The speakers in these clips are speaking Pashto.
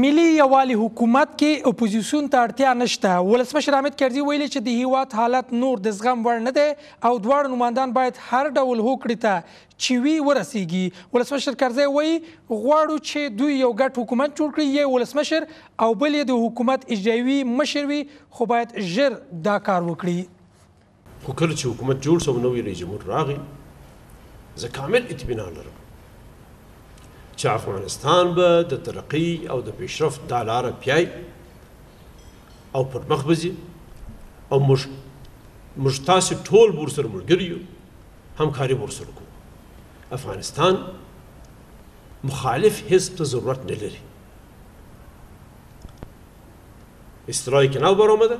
ملي یوالي حکومت کې اپوزیسیون ته اړتیا نشته ولسمشر حامد کرزي ویلي چې د هیواد حالت نور د زغم وړ نه دی او دواړه نمایندان باید هر ډول هوکړې ته چې وی ورسیږي ولسمشر کرزي وایي غواړو چې دوی یو ګډ حکومت جوړ کړي یو ولسمشر او بل یې د حکومت اجرایوي مشر وي خو باید ژر دا کار وکړي خو کله چې حکومت جوړ شو نو رئیس جمهور راغی زه کامل اطمینان لرم چې افغانستان به د ترقی او د پیشرفت دا لاره پیای او پر مخ بځي او مش مش تاسو ټول بورسر ملګری یو همکاري بورسر کو افغانستان مخالف حزب ته ضرورت نه لري استرای کنار بر آمده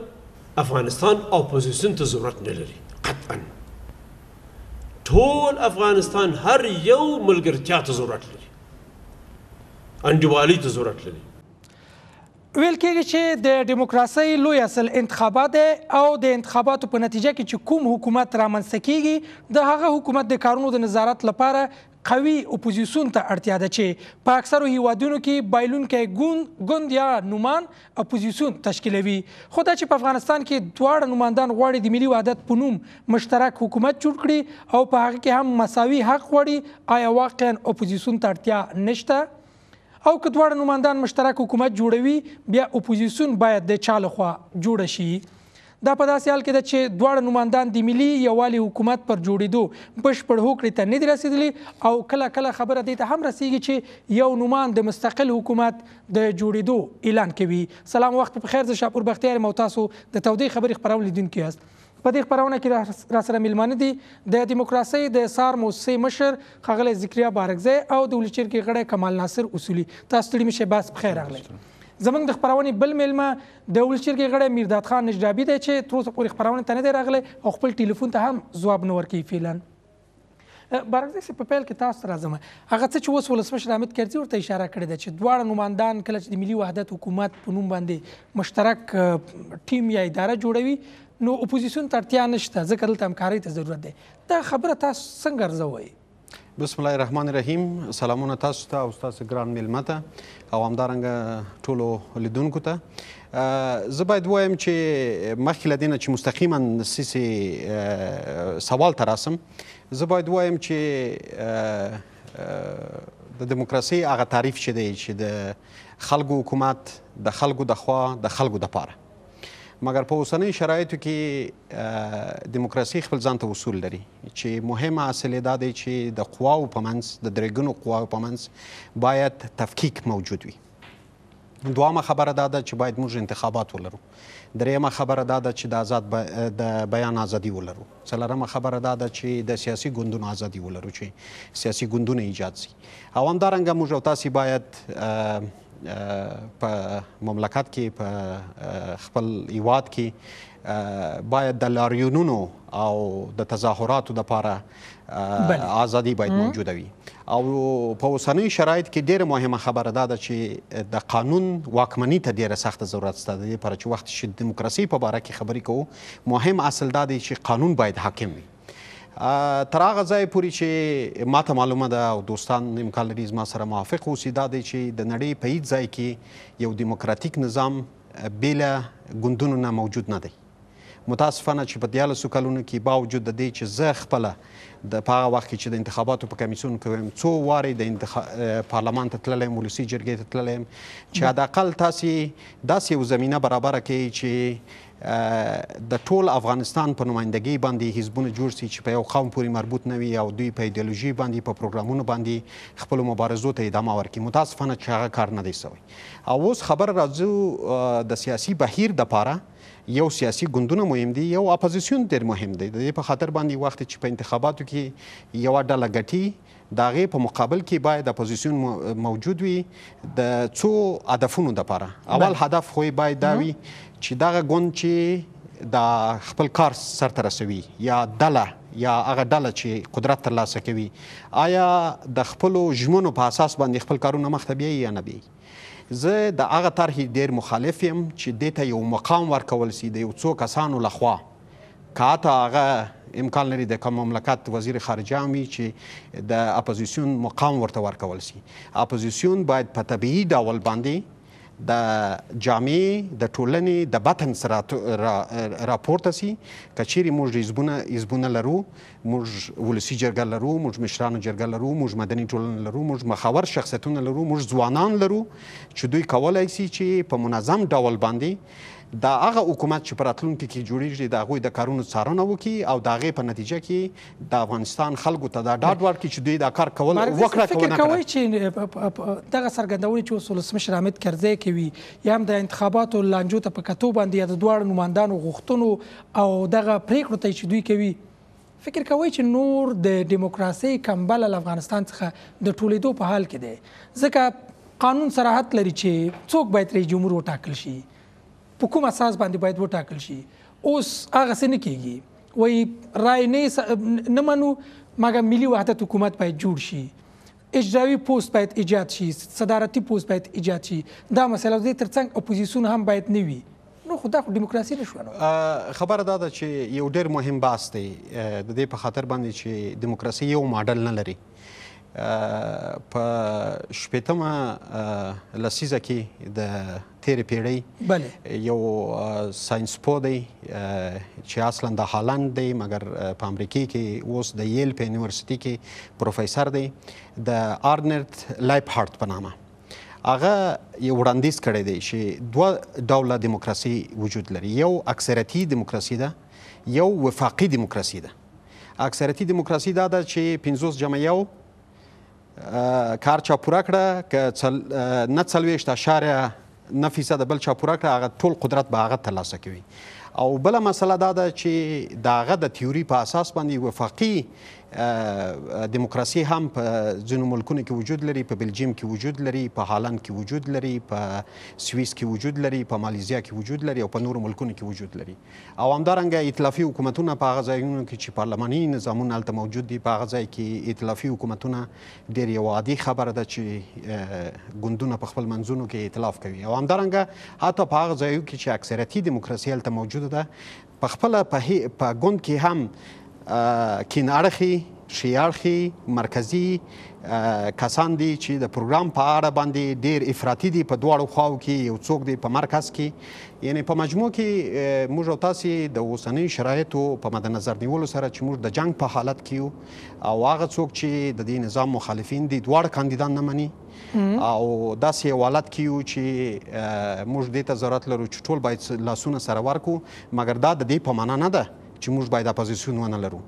افغانستان اپوزیسیون ته ضرورت نه لري قطعا ټول افغانستان هر یو ملګرتیا ته ضرورت لري انجمالي ته ضرورت لري ویل کېږي چې د دیموکراسۍ لوی اصل انتخابات دی او د انتخاباتو په نتیجه کې چې کوم حکومت رامنځته کیږي د هغه حکومت د کارونو د نظارت لپاره قوي اپوزیسیون ته اړتیا ده چې په اکثرو هیوادونو کې بایلونکی ګوند ګوند یا نومان اپوزیسیون تشکیلوي خو دا چې په افغانستان کې دواړه نوماندان غواړي د ملي وحدت په نوم مشترک حکومت جوړ کړي او په هغه کې هم مساوي حق غواړي آیا واقعا اپوزیسیون ته اړتیا نشته او که دواړه نوماندان مشترک حکومت جوړوي بیا اپوزیسیون باید د چا لخوا جوړه شي دا په داسې حال کې ده چې دواړه نوماندان د ملي یووالي حکومت پر جوړېدو بشپړ هوکړې ته نه دي رسېدلي او کله کله خبره دې ته هم رسیږي چې یو نومان د مستقل حکومت د جوړېدو اعلان کوي سلام وخت په خیر زه شاپور بختیار یم او تاسو د تودې خبرې خپرون لیدونکي یاست په دې خبرونه کې را سره ملمانه دي د دیموکراسي د سار موسسې مشر خغل ذکریا بارکزه او د ولچرګي غړی کمال ناصر اصولي تاسو ته مشه باس بخیر راغلی زمنګ د خبرونې بل ملمه د ولچرګي غړی میرداد خان نجابی دی چې تر اوسه پورې خبرونه تنه دی راغلی او خپل ټلیفون ته هم ځواب نه ورکوي فعلا بارکزه سي په پیل کې تاسو راځم هغه څه چې اوس ولسمشر حامد کرزي ورته اشاره کړې ده چې دواړه نوماندان کله چې د ملي وحدت حکومت په نوم باندې مشترک ټیم یا اداره جوړوي نو اپوزیسیون ته اړتیا نشته ځکه دلته همکارۍ ته ضرورت دی دا خبره تاسو څنګه ارزوئ بسم الله الرحمن الرحیم سلامونه تاسو ته او تاسو ګران میلمه ته او همدارنګه ټولو لیدونکو ته زه باید وایم چې مخکې له دې چې مستقیما سیسي سوال ته راسم زه باید وایم چې د دیموکراسي هغه تعریف شیدی چې د خلکو حکومت د خلکو د خوا د خلکو د پاره مګر په اوسنۍ شرایطو کې دیموکراسي خپل ځان ته اصول لري چې مهمه اصل دا دی چې د قواو په منځ د درېګنو قواو په منځ باید تفکیک موجود وي دوامه خبره دا ده چې باید موږ انتخابات ولرو دریمه خبره دا ده چې د آزاد د بیان ازادي ولرو څلورمه خبره دا ده چې د سیاسي ګوندونو ازادي ولرو چې سیاسي ګوندونه ایجاد شي او همدارنګه موږ او تاسو باید په مملکت کې په خپل ایواد کې باید د لاریونونو او د تظاهراتو لپاره ازادي باید موجوده وي او په اوسنۍ شرایط کې ډیره مهمه خبره ده چې د قانون واکمنۍ ته ډیره سخت ضرورت شته لپاره چې وخت شي دیموکراسي په اړه کې خبرې کوو مهم اصل دا دی چې قانون باید حاکم وي تر هغه ځای پورې چې ماته معلومه ده او دوستان امکان لري زما سره موافق اوسي دا دی چې د نړۍ په هیڅ ځای کې یو دیموکراتیک نظام بېله ګوندونو نه موجود نه دی متاسفانه چې په دیالسو کلونو کې باوجود د دې چې زه خپله د پاغه وخت کې چې د انتخاباتو په کمیسیون کې ویم څو وارې د انتخاب پارلمان ته تللم ولسی جرګې ته تللم چې حداقل تاسو داسې یو زمينه برابر کړئ چې د ټول افغانستان په نمائندګۍ باندې حزبونه جوړ شي چې په یو قوم پورې مربوط نه وي او دوی په ایدئولوژي باندې په پروګرامونو باندې خپل مبارزو ته ادامه ورکړي متاسفانه چې هغه کار نه دی شوی او اوس خبر راځو د سیاسي بهیر د پاره یو سیاسي ګوندونه مهم دي یو اپوزیسیون ډېر مهم دی د دې په خاطر باندې وخت چې په انتخاباتو کې یو ډله ګټي د هغې په مقابل کې باید اپوزیسیون موجود وي د څو هدفونو دپاره اول هدف خو باید دا وي چې دغه ګوند چې د خپل کار سرته رسوي یا دله یا هغه دله چې قدرت ترلاسه کوي آیا د خپل ژمنو په اساس باندې خپل کارونه مخته بیایي یا نه بیایي زه د هغه طرحې ډیر مخالف یم چې دته یو مقام ورکول سي د یو څو کسانو لخوا کاته هغه امکان لري د کوم مملکت وزیر خارجه وي چې د اپوزیسیون مقام ورته ورکول سي اپوزیسیون باید په طبيعي ډول باندې د جامعې د ټولنې د بطن سره راپورته سي کچېرې موږ حزبونه حزبونه لرو موږ ولسي جرګه لرو موږ مشرانو جرګه لرو موږ مدني ټولنه لرو موږ مخاور شخصیتونه لرو موږ ځوانان لرو چې دوی کولای سي چې په منظم ډول باندې دا هغه حکومت چې پراتلونکي کې جوړیږي د هغه د کارونو څارنه وکړي او د هغه په نتیجه کې د افغانستان خلکو ته دا ډاډ ورکړي چې دوی دا کار کول وکړه کول نه کوي چې دغه سرګندونې چې وسول سمشر احمد کرزی کوي یا هم د انتخاباتو لانجو ته په کتو باندې یا د دواړو نمائندانو غوښتنو او دغه پریکړو ته چې دوی کوي فکر کوي چې نور د دیموکراسي کمبل افغانستان څخه د ټولیدو په حال کې دی ځکه قانون صراحت لري چې څوک باید رئیس جمهور وټاکل شي په کوم اساس باندې باید وټاکل شي اوس هغه څه نه کیږي وای رای نه نه منو مګر ملي وحدت حکومت باید جوړ شي اجرایی پوست باید ایجاد شي صدارتي پوست باید ایجاد شي دا مسله د ترڅنګ اپوزیسیون هم باید نه وي نو خدا خو دیموکراسي نشو نو خبره دا ده چې یو ډېر مهم باس دی د دې په خاطر باندې چې دیموکراسي یو ماډل نه لري په شپېتمه لسیزه کې د تیرې پیړۍ یو ساينسپو دی چې اصلا د هالند دی مګر په امریکای کې اوس د ییل په یونیورسيټي کې پروفیسور دی د آرنرد لایپ هارت په نامه هغه یو وړاندیز کړی دی چې دوه ډوله دیموکراسي وجود لري یو اکثریتي دیموکراسي ده یو وفاقي دیموکراسي ده اکثریتي دیموکراسي دا ده چې 50 جمع یو کار چا پوره کړه ک نه څلوېشت اشاریه نه فیصد بل چا پوره کړه هغه ټول قدرت به هغه ترلاسه کوي او بل مسله دا ده چې داغه د تیوري په اساس باندې وفاقي دیموکراسي هم په ځینو ملکونو کې وجود لري په بلجیم کې وجود لري په هالند کې وجود لري په سویس کې وجود لري په ماليزیا کې وجود لري او په نورو ملکونو کې وجود لري او همدارنګه ائتلافي حکومتونه په هغه ځایونو کې چې پارلماني نظامونه هلته موجود دي په هغه ځای کې ائتلافي حکومتونه ډېر یو عادي خبره ده چې ګوندونه په خپل منځونو کې ائتلاف کوي او همدارنګه حتی په هغه ځایو کې چې اکثریتي دیموکراسي هلته موجوده ده په خپل په ګوند کې هم کین اړخي شیارخي مرکزی کسان دي چې د پروګرام په اړه باندې ډیر افراطی دي په دواړو خواو کې یو څوک دی په مرکز کې یعنی په مجموع کې موږ او تاسو د اوسنۍ شرایطو په مد نظر نیولو سره چې موږ د جنگ په حالت کې او هغه څوک چې د دې نظام مخالفین دي دواړه کاندیدان نه مني او داسې حالت کې یو چې موږ د ضرورت لرو چې ټول باید لاسونه سره ورکو مګر دا د دې په معنا نه ده چې موږ باید اپوزیسیون ونه لرو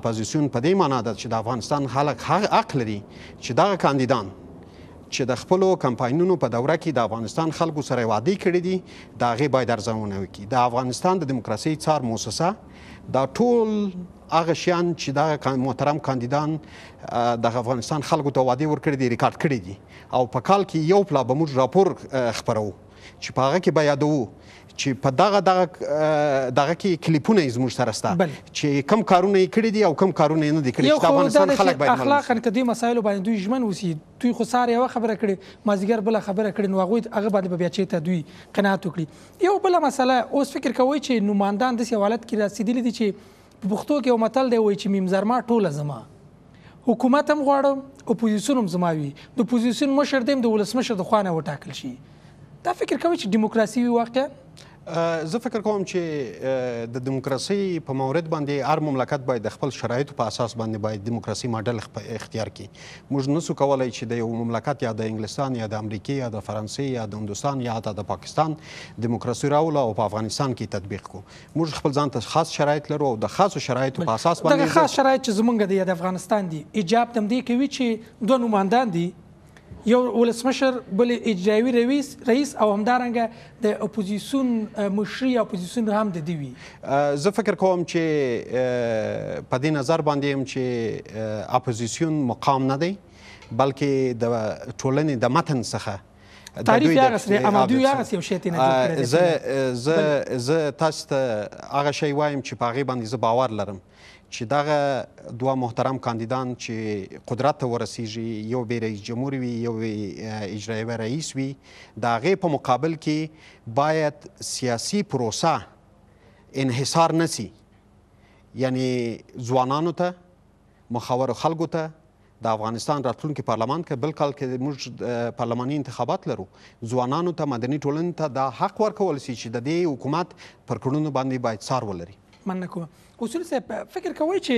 اپوزیسیون په دې معنی ده چې د افغانستان خلک حق لري چې دغه کاندیدان چې د خپل کمپاینونو په دوره کې د افغانستان خلکو سره وعده کړې دي دا غي باید ارزونه وکړي د افغانستان د دیموکراسي څار موسسه دا ټول هغه شیان چې دا محترم کاندیدان د افغانستان خلکو ته وعده ورکړي دي ریکارډ کړي دي او په کال کې یو پلا به موږ راپور خبرو چې په هغه کې به یادو چې په دغه دغه دغه کې کلیپونه یې زموږ سره شته چې کم کارونه یې کړي دي او کم کارونه یې نه دي کړي چې د افغانستان خلک باید اخلاقا کدي مسایلو باندې دوی ژمن وسی دوی خو ساره یو خبره کړي مازیګر بل خبره کړي نو هغه هغه باندې بیا چې ته دوی قناعت وکړي یو بل مسله اوس فکر کوي چې نوماندان د سیوالت کې رسیدلی دي چې په بوختو کې یو متل دی وایي چې میم زرما ټوله زما حکومت هم غواړم اپوزیسیون هم زما وي د اپوزیسیون مشر دیم د ولسمشر د خوانه وټاکل شي دا فکر کوي چې دیموکراسي واقعا زه فکر کوم چې د دیموکراسي په مورد باندې هر مملکت باید د خپل شرایطو په اساس باندې باید دیموکراسي ماډل اختیار کړي موږ نسو کولای چې د یو مملکت یا د انګلستان یا د امریکای یا د فرانسې یا د هندستان یا حتی د پاکستان دیموکراسي راول او په افغانستان کې تطبیق کو موږ خپل ځان ته خاص شرایط لرو او د خاصو شرایطو په اساس باندې خاص شرایط چې زمونږ د افغانستان دي ایجاب تم دي کوي چې دوه نوماندان دي یو ولسمشر بل اجرایي رئیس رئیس او همدارنګه د اپوزیسیون مشري اپوزیسیون هم د دی وی زه فکر کوم چې په دې نظر باندې هم چې اپوزیسیون مقام نه دی بلکې د ټولنې د متن څخه تعریف یې هغه سره امادو یې هغه یو شی ته نه زه زه زه تاسو ته هغه شی وایم چې په هغه باندې زه باور لرم چې دغه دوه محترم کاندیدان چې قدرت ته ورسیږي یو به رئیس جمهور وي یو به اجرایي رئیس وي د هغې په مقابل کې باید سیاسي پروسه انحصار نسی یعنی ځوانانو ته مخاورو خلکو ته د افغانستان راتلونکي پارلمان کې بل کال کې موږ پارلماني انتخابات لرو ځوانانو ته مدني ټولنې ته دا حق ورکول سي چې د دې حکومت پر کړنو باندې باید څار ولري مننه کوم اصول صاحب فکر کوئ چې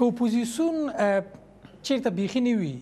که اپوزیسیون چیرته بیخي نه وي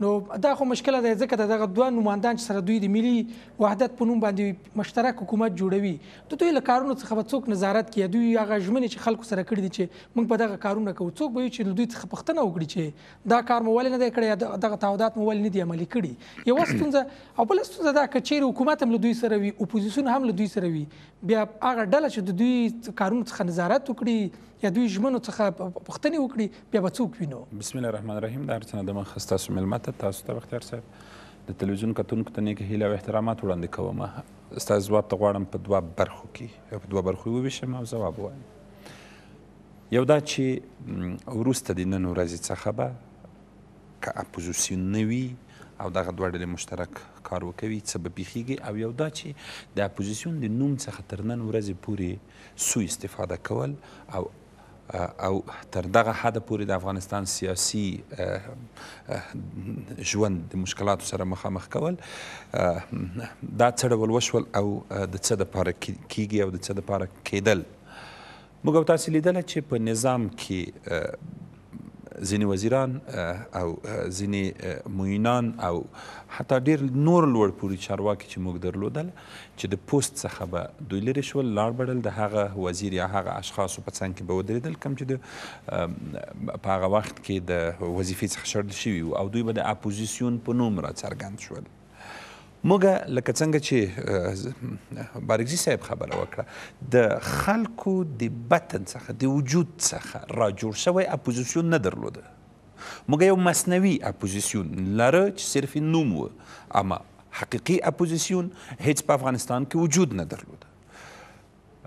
نو دا خو مشکله ده ځکه دغه دوه نمائندان چې سره دوی د ملي وحدت په نوم باندې مشترک حکومت جوړوي د دوی له کارونو څخه به څوک نظارت کوي دوی هغه ژمنې چې خلکو سره کړې دي چې موږ په دغه کارونه کوو څوک به چې دوی څخه پښتنه وکړي چې دا کار مو ولې نه دی کړی دغه تعهدات مو ولې نه دي عملي کړي یو ستونزه او بل ستونزه دا که چیرې حکومت هم له دوی سره وي اپوزیسیون هم له دوی سره وي بیا هغه ډله چې د دوی کارونو څخه نظارت وکړي یا دوی ژمنو څخه پښتنه وکړي بیا به څوک وینو بسم الله الرحمن الرحیم دا ارتنه د مخ خسته سو ملمت البته تاسو ته بختیار صاحب د تلویزیون کتونکو ته نیک هیله او احترامات وړاندې کوم ستاسو ځواب ته غواړم په دوه برخو کې په دوه برخو وویشم او ځواب ووایم یو دا چې وروسته د نن ورځې څخه به که اپوزیسیون نه وي او دغه دوه ډلې مشترک کار وکوي څه به پیښیږي او یو دا چې د اپوزیسیون د نوم څخه تر نن ورځې پورې سوء استفاده کول او او تر دغه حد پورې د افغانستان سیاسي ژوند د مشکلاتو سره مخامخ کول دا څه ډول وشول او د څه دپاره کیږي او د څه دپاره کیدل موږ تاسو لیدله چې په نظام کې ځینې وزیران او ځینې موینان او حتی ډیر نور لوړ پوري چارواکي چې موږ درلودل چې د پوست څخه به دوی لرې شول لاړ بړل د هغه وزیر یا هغه اشخاصو په څنګ کې به ودرېدل کوم چې د په هغه وخت کې د وظیفې څخه شړل شوي او دوی به د اپوزیسیون په نوم را څرګند شول موږ لکه څنګه چې بارکزي صاحب خبره وکړه د خلکو د بطن څخه د وجود څخه را جوړ شوی اپوزیسیون نه درلوده موږ یو مصنوي اپوزیسیون لره چې صرف نوم و اما حقیقي اپوزیسیون هیڅ په افغانستان کې وجود نه درلود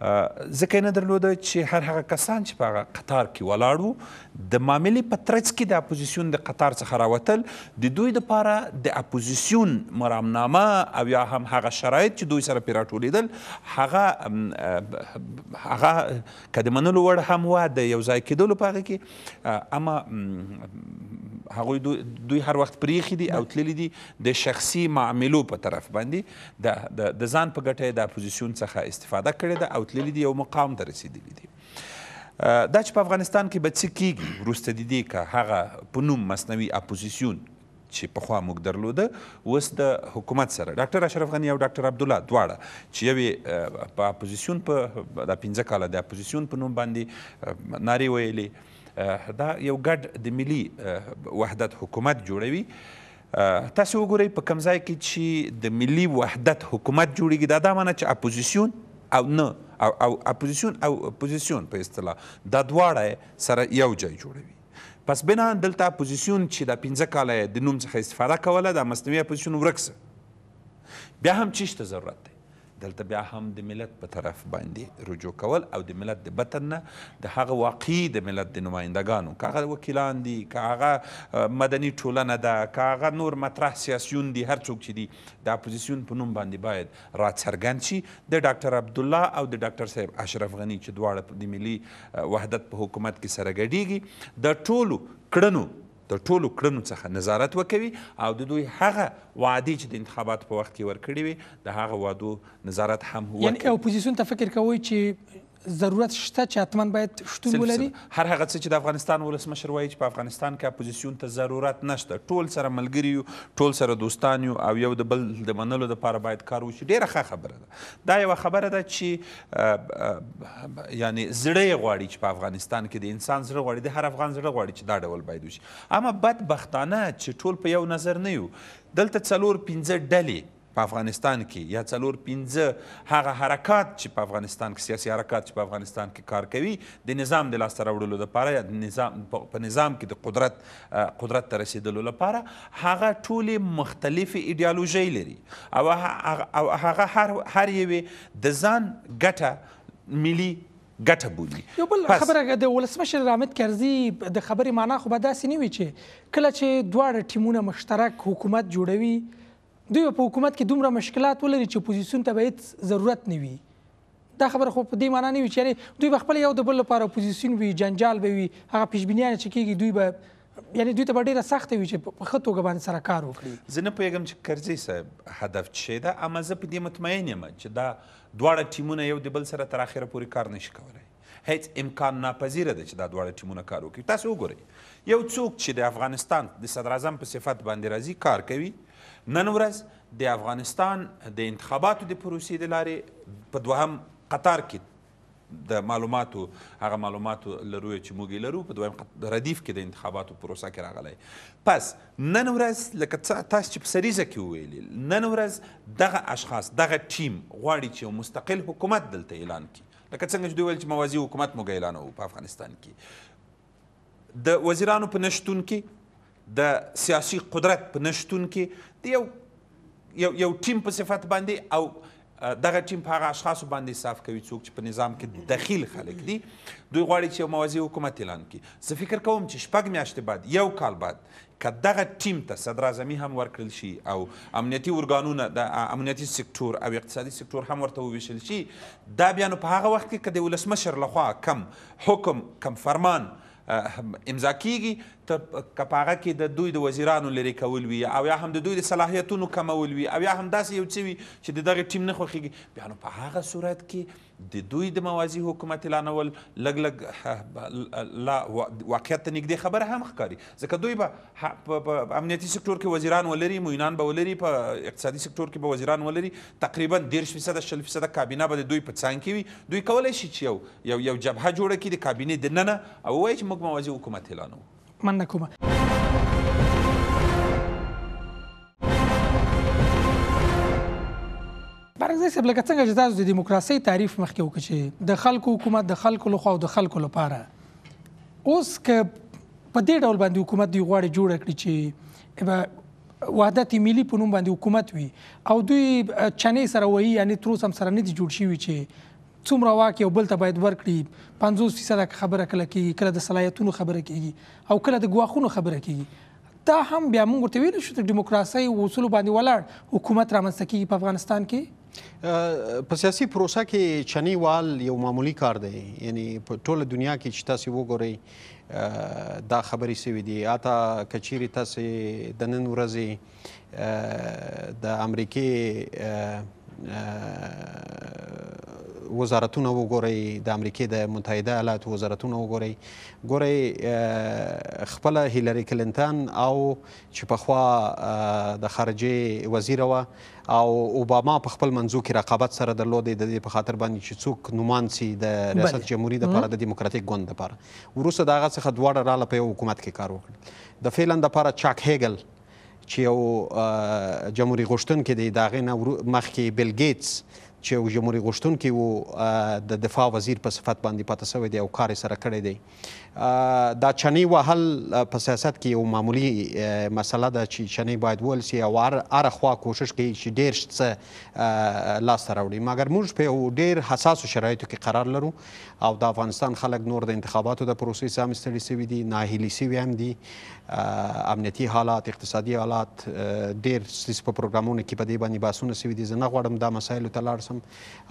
ځکه یې نه درلوده چې هر هغه کسان چې په هغه قطار کې ولاړ وو د معاملې په ترڅ کې د اپوزیسیون د قطار څخه راوتل د دوی دپاره د اپوزیسیون مرامنامه او یا هم هغه شرایط چې دوی سره پرې راټولیدل هغه هغه که د منلو وړ هم وه د یو ځای کېدلو په هغه کې اما هغوی دوی, دوی هر وخت پریخي دي او تللی دي د شخصي معاملو په طرف باندې د د ځان په ګټه د اپوزیسیون څخه استفاده کړې ده او تللی دي یو مقام ته رسیدلی دي دا چې په افغانستان کې به څه کیږي وروسته د دې که هغه په نوم مصنوي اپوزیسیون چې پخوا موږ درلوده اوس د حکومت سره ډاکټر اشرف غنی او ډاکټر عبدالله دواړه چې یوې په اپوزیسیون په دا پنځه کاله د اپوزیسیون په نوم باندې نارې ویلې دا یو ګډ د ملي وحدت حکومت جوړوي تاسو وګورئ په کوم ځای کې چې د ملي وحدت حکومت جوړیږي دا دا معنی چې اپوزیسیون او نه او او اپوزیسیون او اپوزیسیون په اصطلاح دا دواړه سره یو ځای جوړوي پس بنا دلته اپوزیسیون چې د پنځه کاله د نوم څخه استفاده کوله د مصنوعي اپوزیسیون ورکسه بیا هم چیشته ضرورت دلته بیا هم د ملت په طرف باندې رجوع کول او د ملت د بطن نه د هغه واقعي د ملت د نمایندګانو که هغه وکیلان دي که هغه مدني ټولنه ده که هغه نور مطرح سیاسیون دي هر څوک چې دي د اپوزیسیون په نوم باندې باید راڅرګند شي د ډاکټر عبدالله او د ډاکټر صاحب اشرف غني چې دواړه د ملي وحدت په حکومت کې سره ګډیږي د ټولو کړنو د ټولو کړنو څخه نظارت وکوي او د دوی هغه وعدې چې د انتخاباتو په وخت کې ورکړې وي د هغه وعدو نظارت هم وکړي یعنی اپوزیسیون ته فکر کوئ چې ضرورت شته چې حتما باید شتون ولري هر هغه څه چې د افغانستان ولسمشر وایي چې په افغانستان کې اپوزیسیون ته ضرورت نشته ټول سره ملګری یو ټول سره دوستان یو او یو د بل د منلو لپاره باید کار وشي ډیره ښه خبره ده دا یوه خبره ده چې یعنی زړه یې غواړي چې په افغانستان کې د انسان زړه غواړي د هر افغان زړه غواړي چې دا ډول باید وشي اما بدبختانه چې ټول په یو نظر نه یو دلته څلور پنځه ډلې په افغانستان کې یا څلور پنځه هغه حرکات چې په افغانستان کې سیاسي حرکات چې په افغانستان کې کار کوي د نظام د لاسته راوړلو لپاره یا د نظام په نظام کې د قدرت قدرت ته رسیدلو لپاره هغه ټولې مختلفې ایډیالوژۍ لري او هغه هر هر یوې د ځان ګټه ملي ګټه بولي یو بل خبره د ولسمشر رامد کرزي د خبرې معنا خو به داسې نه وي چې کله چې دواړه ټیمونه مشترک حکومت جوړوي دوی په حکومت کې دومره مشکلات ولري چې اپوزیسیون ته به هیڅ ضرورت نه وي دا خبره خو په دې معنی نه وي چې دوی خپل یو د بل لپاره اپوزیسیون وي جنجال به وي هغه پیشبینیان چې کیږي دوی به یعنی دوی ته ډیره سخت وي چې په خطو غبان سره کار وکړي زه نه پوهیږم چې کرزی صاحب هدف چې دا اما زه په دې مطمئن یم چې دا دواړه ټیمونه یو د بل سره تر اخره پورې کار نشي کولای هیڅ امکان ناپذیره ده چې دا دواړه ټیمونه کار وکړي تاسو وګورئ یو څوک چې د افغانستان د صدراعظم په صفت باندې راځي کار کوي نن ورځ د افغانستان د انتخاباتو د پروسې د لارې په دوهم قطار کې د معلوماتو هغه معلوماتو لرو چې موږ یې لرو په دویم ردیف کې د انتخاباتو پروسه کې راغلی پس نن ورځ لکه څه تاسو چې په سریزه کې وویلې نن ورځ دغه اشخاص دغه ټیم غواړي چې یو مستقل حکومت دلته اعلان کړي لکه څنګه چې دوی ویل چې موازي حکومت موږ اعلانوو په افغانستان کې د وزیرانو په نشتون کې د سیاسي قدرت په نشتون کې د یو یو یو ټیم په صفت باندې او دغه ټیم په هغه اشخاصو باندې انصاف کوي څوک چې په نظام کې دخیل خلک دي دوی غواړي چې یو موازی حکومت اعلان کړي زه فکر کوم چې شپږ میاشتې بعد یو کال بعد که دغه ټیم ته صدراعظمي هم ورکړل شي او امنیتي ارګانونه د امنیتي سکتور او اقتصادي سکتور هم ورته وویشل شي دا بیا نو په هغه وخت کې که د ولسمشر لخوا کم حکم کم فرمان امضا کیږي ته که په هغه کې د دوی د وزیرانو لرې کول وي او یا هم د دوی د صلاحیتونو کمول وي او یا هم داسې یو څه وي چې د دغه ټیم نه خوښیږي بیا نو په هغه صورت کې د دوی د موازي حکومت اعلانول لږ لږ لا واقعیت ته نږدې خبره هم ښکاري ځکه دوی به په امنیتي سکتور کې وزیران ولري موینان به ولري په اقتصادي سکتور کې به وزیران ولري تقریبا دېرش فیصده شل فیصده کابینه به د دوی په څنګ کې وي دوی کولی شي چې یو یو جبهه جوړه کړي د کابینې دننه او ووایي چې موږ موازي حکومت اعلانوو من نکومه برعکس سب لکه څنګه چې تاسو د دیموکراسي تعریف مخکې وکړ چې د خلکو حکومت د خلکو لخوا او د خلکو لپاره اوس که په دې ډول باندې حکومت دی غواړي جوړ کړي چې وحدت ملي په نوم باندې حکومت وي او دوی چنې سره وایي یعنی تروس هم سره نه دي جوړ شوي چې څومره واک یو بل ته باید ورکړي 50% خبره کله کیږي کله د صلاحیتونو خبره کیږي او کله د ګواخونو خبره کیږي دا هم بیا موږ ته ویل شو د دیموکراسي اصول باندې ولاړ حکومت رامنځته کیږي په افغانستان کې په سیاسي پروسه کې چنیوال یو معمولی کار دی یعنی په ټوله دنیا کې چې تاسو وګورئ دا خبرې سوي دي اته کچيري تاسو د نن ورځې د امریکای وزارتونه وګورئ د امریکې د متحده ایالاتو وزارتونه وګورئ ګورئ خپل هیلری کلینټن او چې پخوا د خارجه وزیر و او اوباما په خپل منځو کې رقابت سره درلودې د دې په خاطر باندې چې څوک نومان سي د ریاست جمهوریت لپاره د دیموکراتیک ګوند لپاره وروسته دغه څخه دواړه رااله په حکومت کې کار وکړ د فعلاً لپاره چاک هیګل چې یو جمهوریت غشتن کې د داغې نه مخکې بیل ګیټس چې یو جمهور غشتونکي وو د دفاع وزیر په صفت باندې پاتې شوی دی او کار سره کړی دی دا چنی وهل په سیاست کې یو معمولی مسله ده چې چنی باید ول سي او اره خوا کوشش کوي چې ډیر څه لاس راوړي مګر موږ په ډیر حساسو شرایطو کې قرار لرو او د افغانستان خلک نور د انتخاباتو د پروسې سم ستړي سوي دي ناهیلي سوي هم دي امنیتی حالات اقتصادي حالات ډیر سیس په پروګرامونو کې په دې باندې باسونه سوي دي زه نه غواړم دا مسایل ته لاړ سم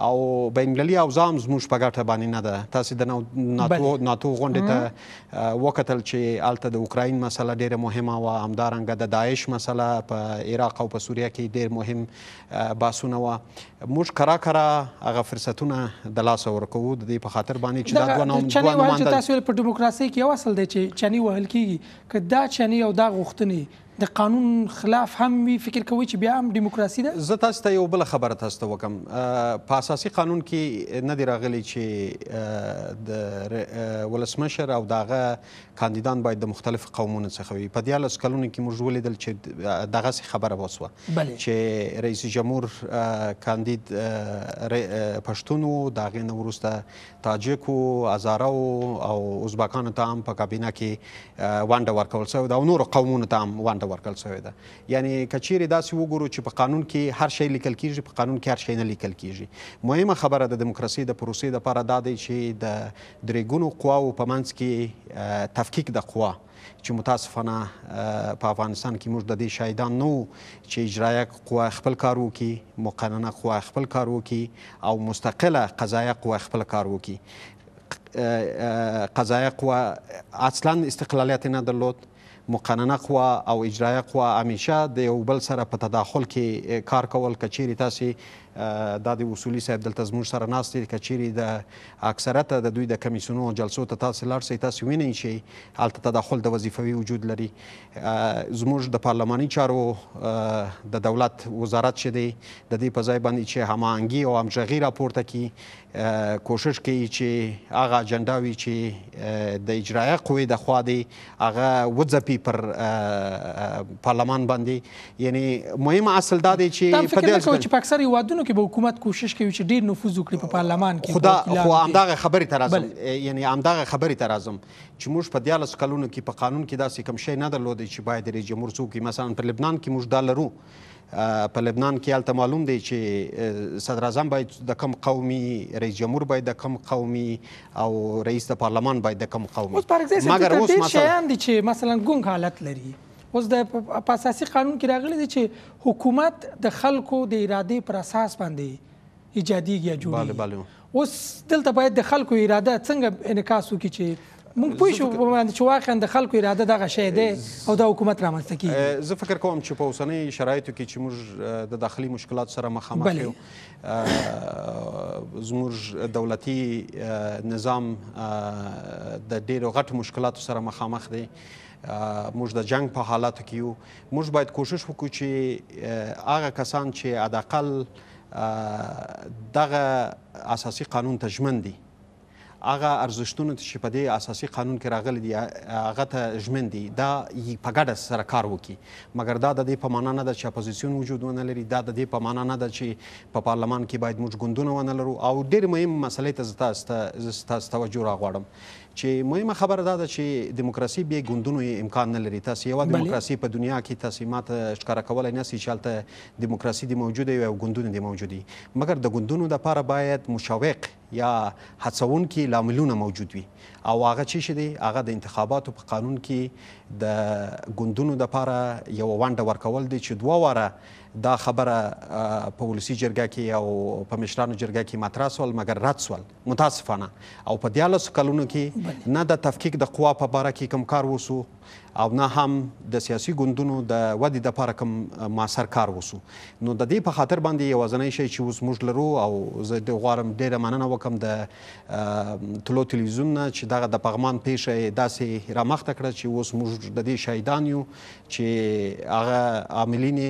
او بینګللی او زام زموږ په ګټه باندې نه ده تاسو د ناتو ناتو غونډې ته وکتل چې الته د اوکراین مسله ډیره مهمه او همدارنګه د داعش مسله په عراق او په سوریه کې ډیر مهم باسونه و موږ کرا کرا هغه فرصتونه د لاس ورکوو د دې په خاطر باندې چې دا دوه نوم دوه نوم تاسو په دیموکراسي کې یو اصل دی چې چني وهل کیږي کدا دا چنې او دا غوښتنې د قانون خلاف هم وی فکر کوي چې بیا هم دیموکراسي ده زه تاسو ته یو بل خبره تاسو ته وکم په اساسي قانون کې نه دی راغلی چې د ولسمشر او داغه کاندیدان باید د مختلف قومونو څخه وي په دیالس کلونو کې موږ ولیدل چې دغه سی خبره وسوه چې رئیس جمهور کاندید پښتون او داغه نورسته تاجک او هزارو او ازبکانو ته هم په کابینه کې وانډه ورکول شو دا نور قومونو ته هم وانډه ته ورکړل شوې ده یعنی کچیر داسې وګورو چې په قانون کې هر شی لیکل کیږي په قانون کې هر شی نه لیکل کیږي مهمه خبره د دیموکراسي د پروسې لپاره دا دی چې د درېګونو قواو په منځ کې تفکیک د قوا چې متاسفانه په افغانستان کې موږ د دې شاهدان نو چې اجرایه قوه خپل کار وکړي مقننه قوه خپل کار وکړي او مستقله قضایه قوه خپل کار وکړي قضایه قوه اصلا استقلالیت نه درلود مقننه قوا او اجرایه قوا همیشه د یو بل سره په تداخل کې کار کول کچېری تاسو دا د اصولي صاحب دلته زموږ سره ناست دي که چیرې د اکثریت د دوی د کمیسیونو جلسو ته تاسې لاړ سئ تاسې وینئ چې هلته تداخل د وظیفوي وجود لري زموږ د پارلماني چارو د دولت وزارت چې دی د دې په ځای باندې چې هماهنګي او همغږي راپورته کړي کوشش کوي چې هغه اجنډاوي چې د اجرایه قوې د خوا دی هغه وځپي پر پارلمان باندې یعنی مهمه اصل دا دی چې په دې ځکه چې په اکثره هیوادونو کې به حکومت کوشش کوي چې ډیر نفوذ وکړي په پارلمان کې خدا خو همدغه خبرې ته راځم یعنی همدغه خبرې ته راځم چې موږ په دیالس کلونو کې په قانون کې داسې کم شی نه درلود چې باید رئیس جمهور څوک مثلا په لبنان کې موږ دا لرو په لبنان کې الته معلوم دی چې صدر اعظم باید د کم قومي رئیس جمهور باید د کم قومي او رئیس د پارلمان باید د کم قومي مګر اوس مثلا دي چې مثلا ګونګ حالت لري اوس د اساسي قانون کې راغلي دي چې حکومت د خلکو د اراده پر اساس باندې ایجادیږي یا جوړیږي بله بله اوس دلته باید د خلکو اراده څنګه انعکاس وکړي چې موږ پوه شو باندې چې واقعا د خلکو اراده دغه شی دی او د حکومت رامنځته کیږي زه فکر کوم چې په اوسنۍ شرایطو کې چې موږ د داخلي مشکلات سره مخامخ یو زموږ دولتي نظام د ډیرو غټ مشکلاتو سره مخامخ دي موږ د جنگ په حالاتو کې یو موږ باید کوشش وکړو چې هغه کسان چې حداقل دغه اساسي قانون ته ژمن دي هغه ارزښتونه چې په دې اساسي قانون کې راغلي دي هغه ته ژمن دي دا په ګډه سره کار وکړي مګر دا د دې په معنا نه ده چې اپوزیسیون وجود ونه لري دا د دې په معنا نه ده چې په پا پارلمان کې باید موږ ګوندونه ونه لرو او ډېر مهم مسلې ته زه تاسو ته توجه راغواړم چې مهمه خبره دا ده چې دیموکراسي به ګوندونو امکان نه لري تاسو یو دیموکراسي په دنیا کې تاسو ماته ښکارا کولای نه سي چې حالت دیموکراسي دی موجوده او ګوندونه دی موجودي مګر د ګوندونو د لپاره باید مشوق یا هڅون کې لاملونه موجود وي او هغه چی شي دی هغه د انتخاباتو په قانون کې د ګوندونو د لپاره یو وانډه ورکول دي چې دوه واره دا خبره په ولسی جرګه کې او په مشرانو جرګه کې مطرح سول مګر رد سول متاسفانه او په دیالس کلونو کې نه د تفکیک د قوا په باره کې کوم کار وسو او نه هم د سیاسي ګوندونو د ودې د لپاره کوم موثر کار وسو نو د دې په خاطر باندې یوازنی شی چې اوس موږ لرو او زه د غوارم ډیره مننه وکم د تلو تلویزیون چې دغه د پغمان پیښه داسې را مخته کړه چې اوس موږ د دې شهیدان یو چې هغه عاملین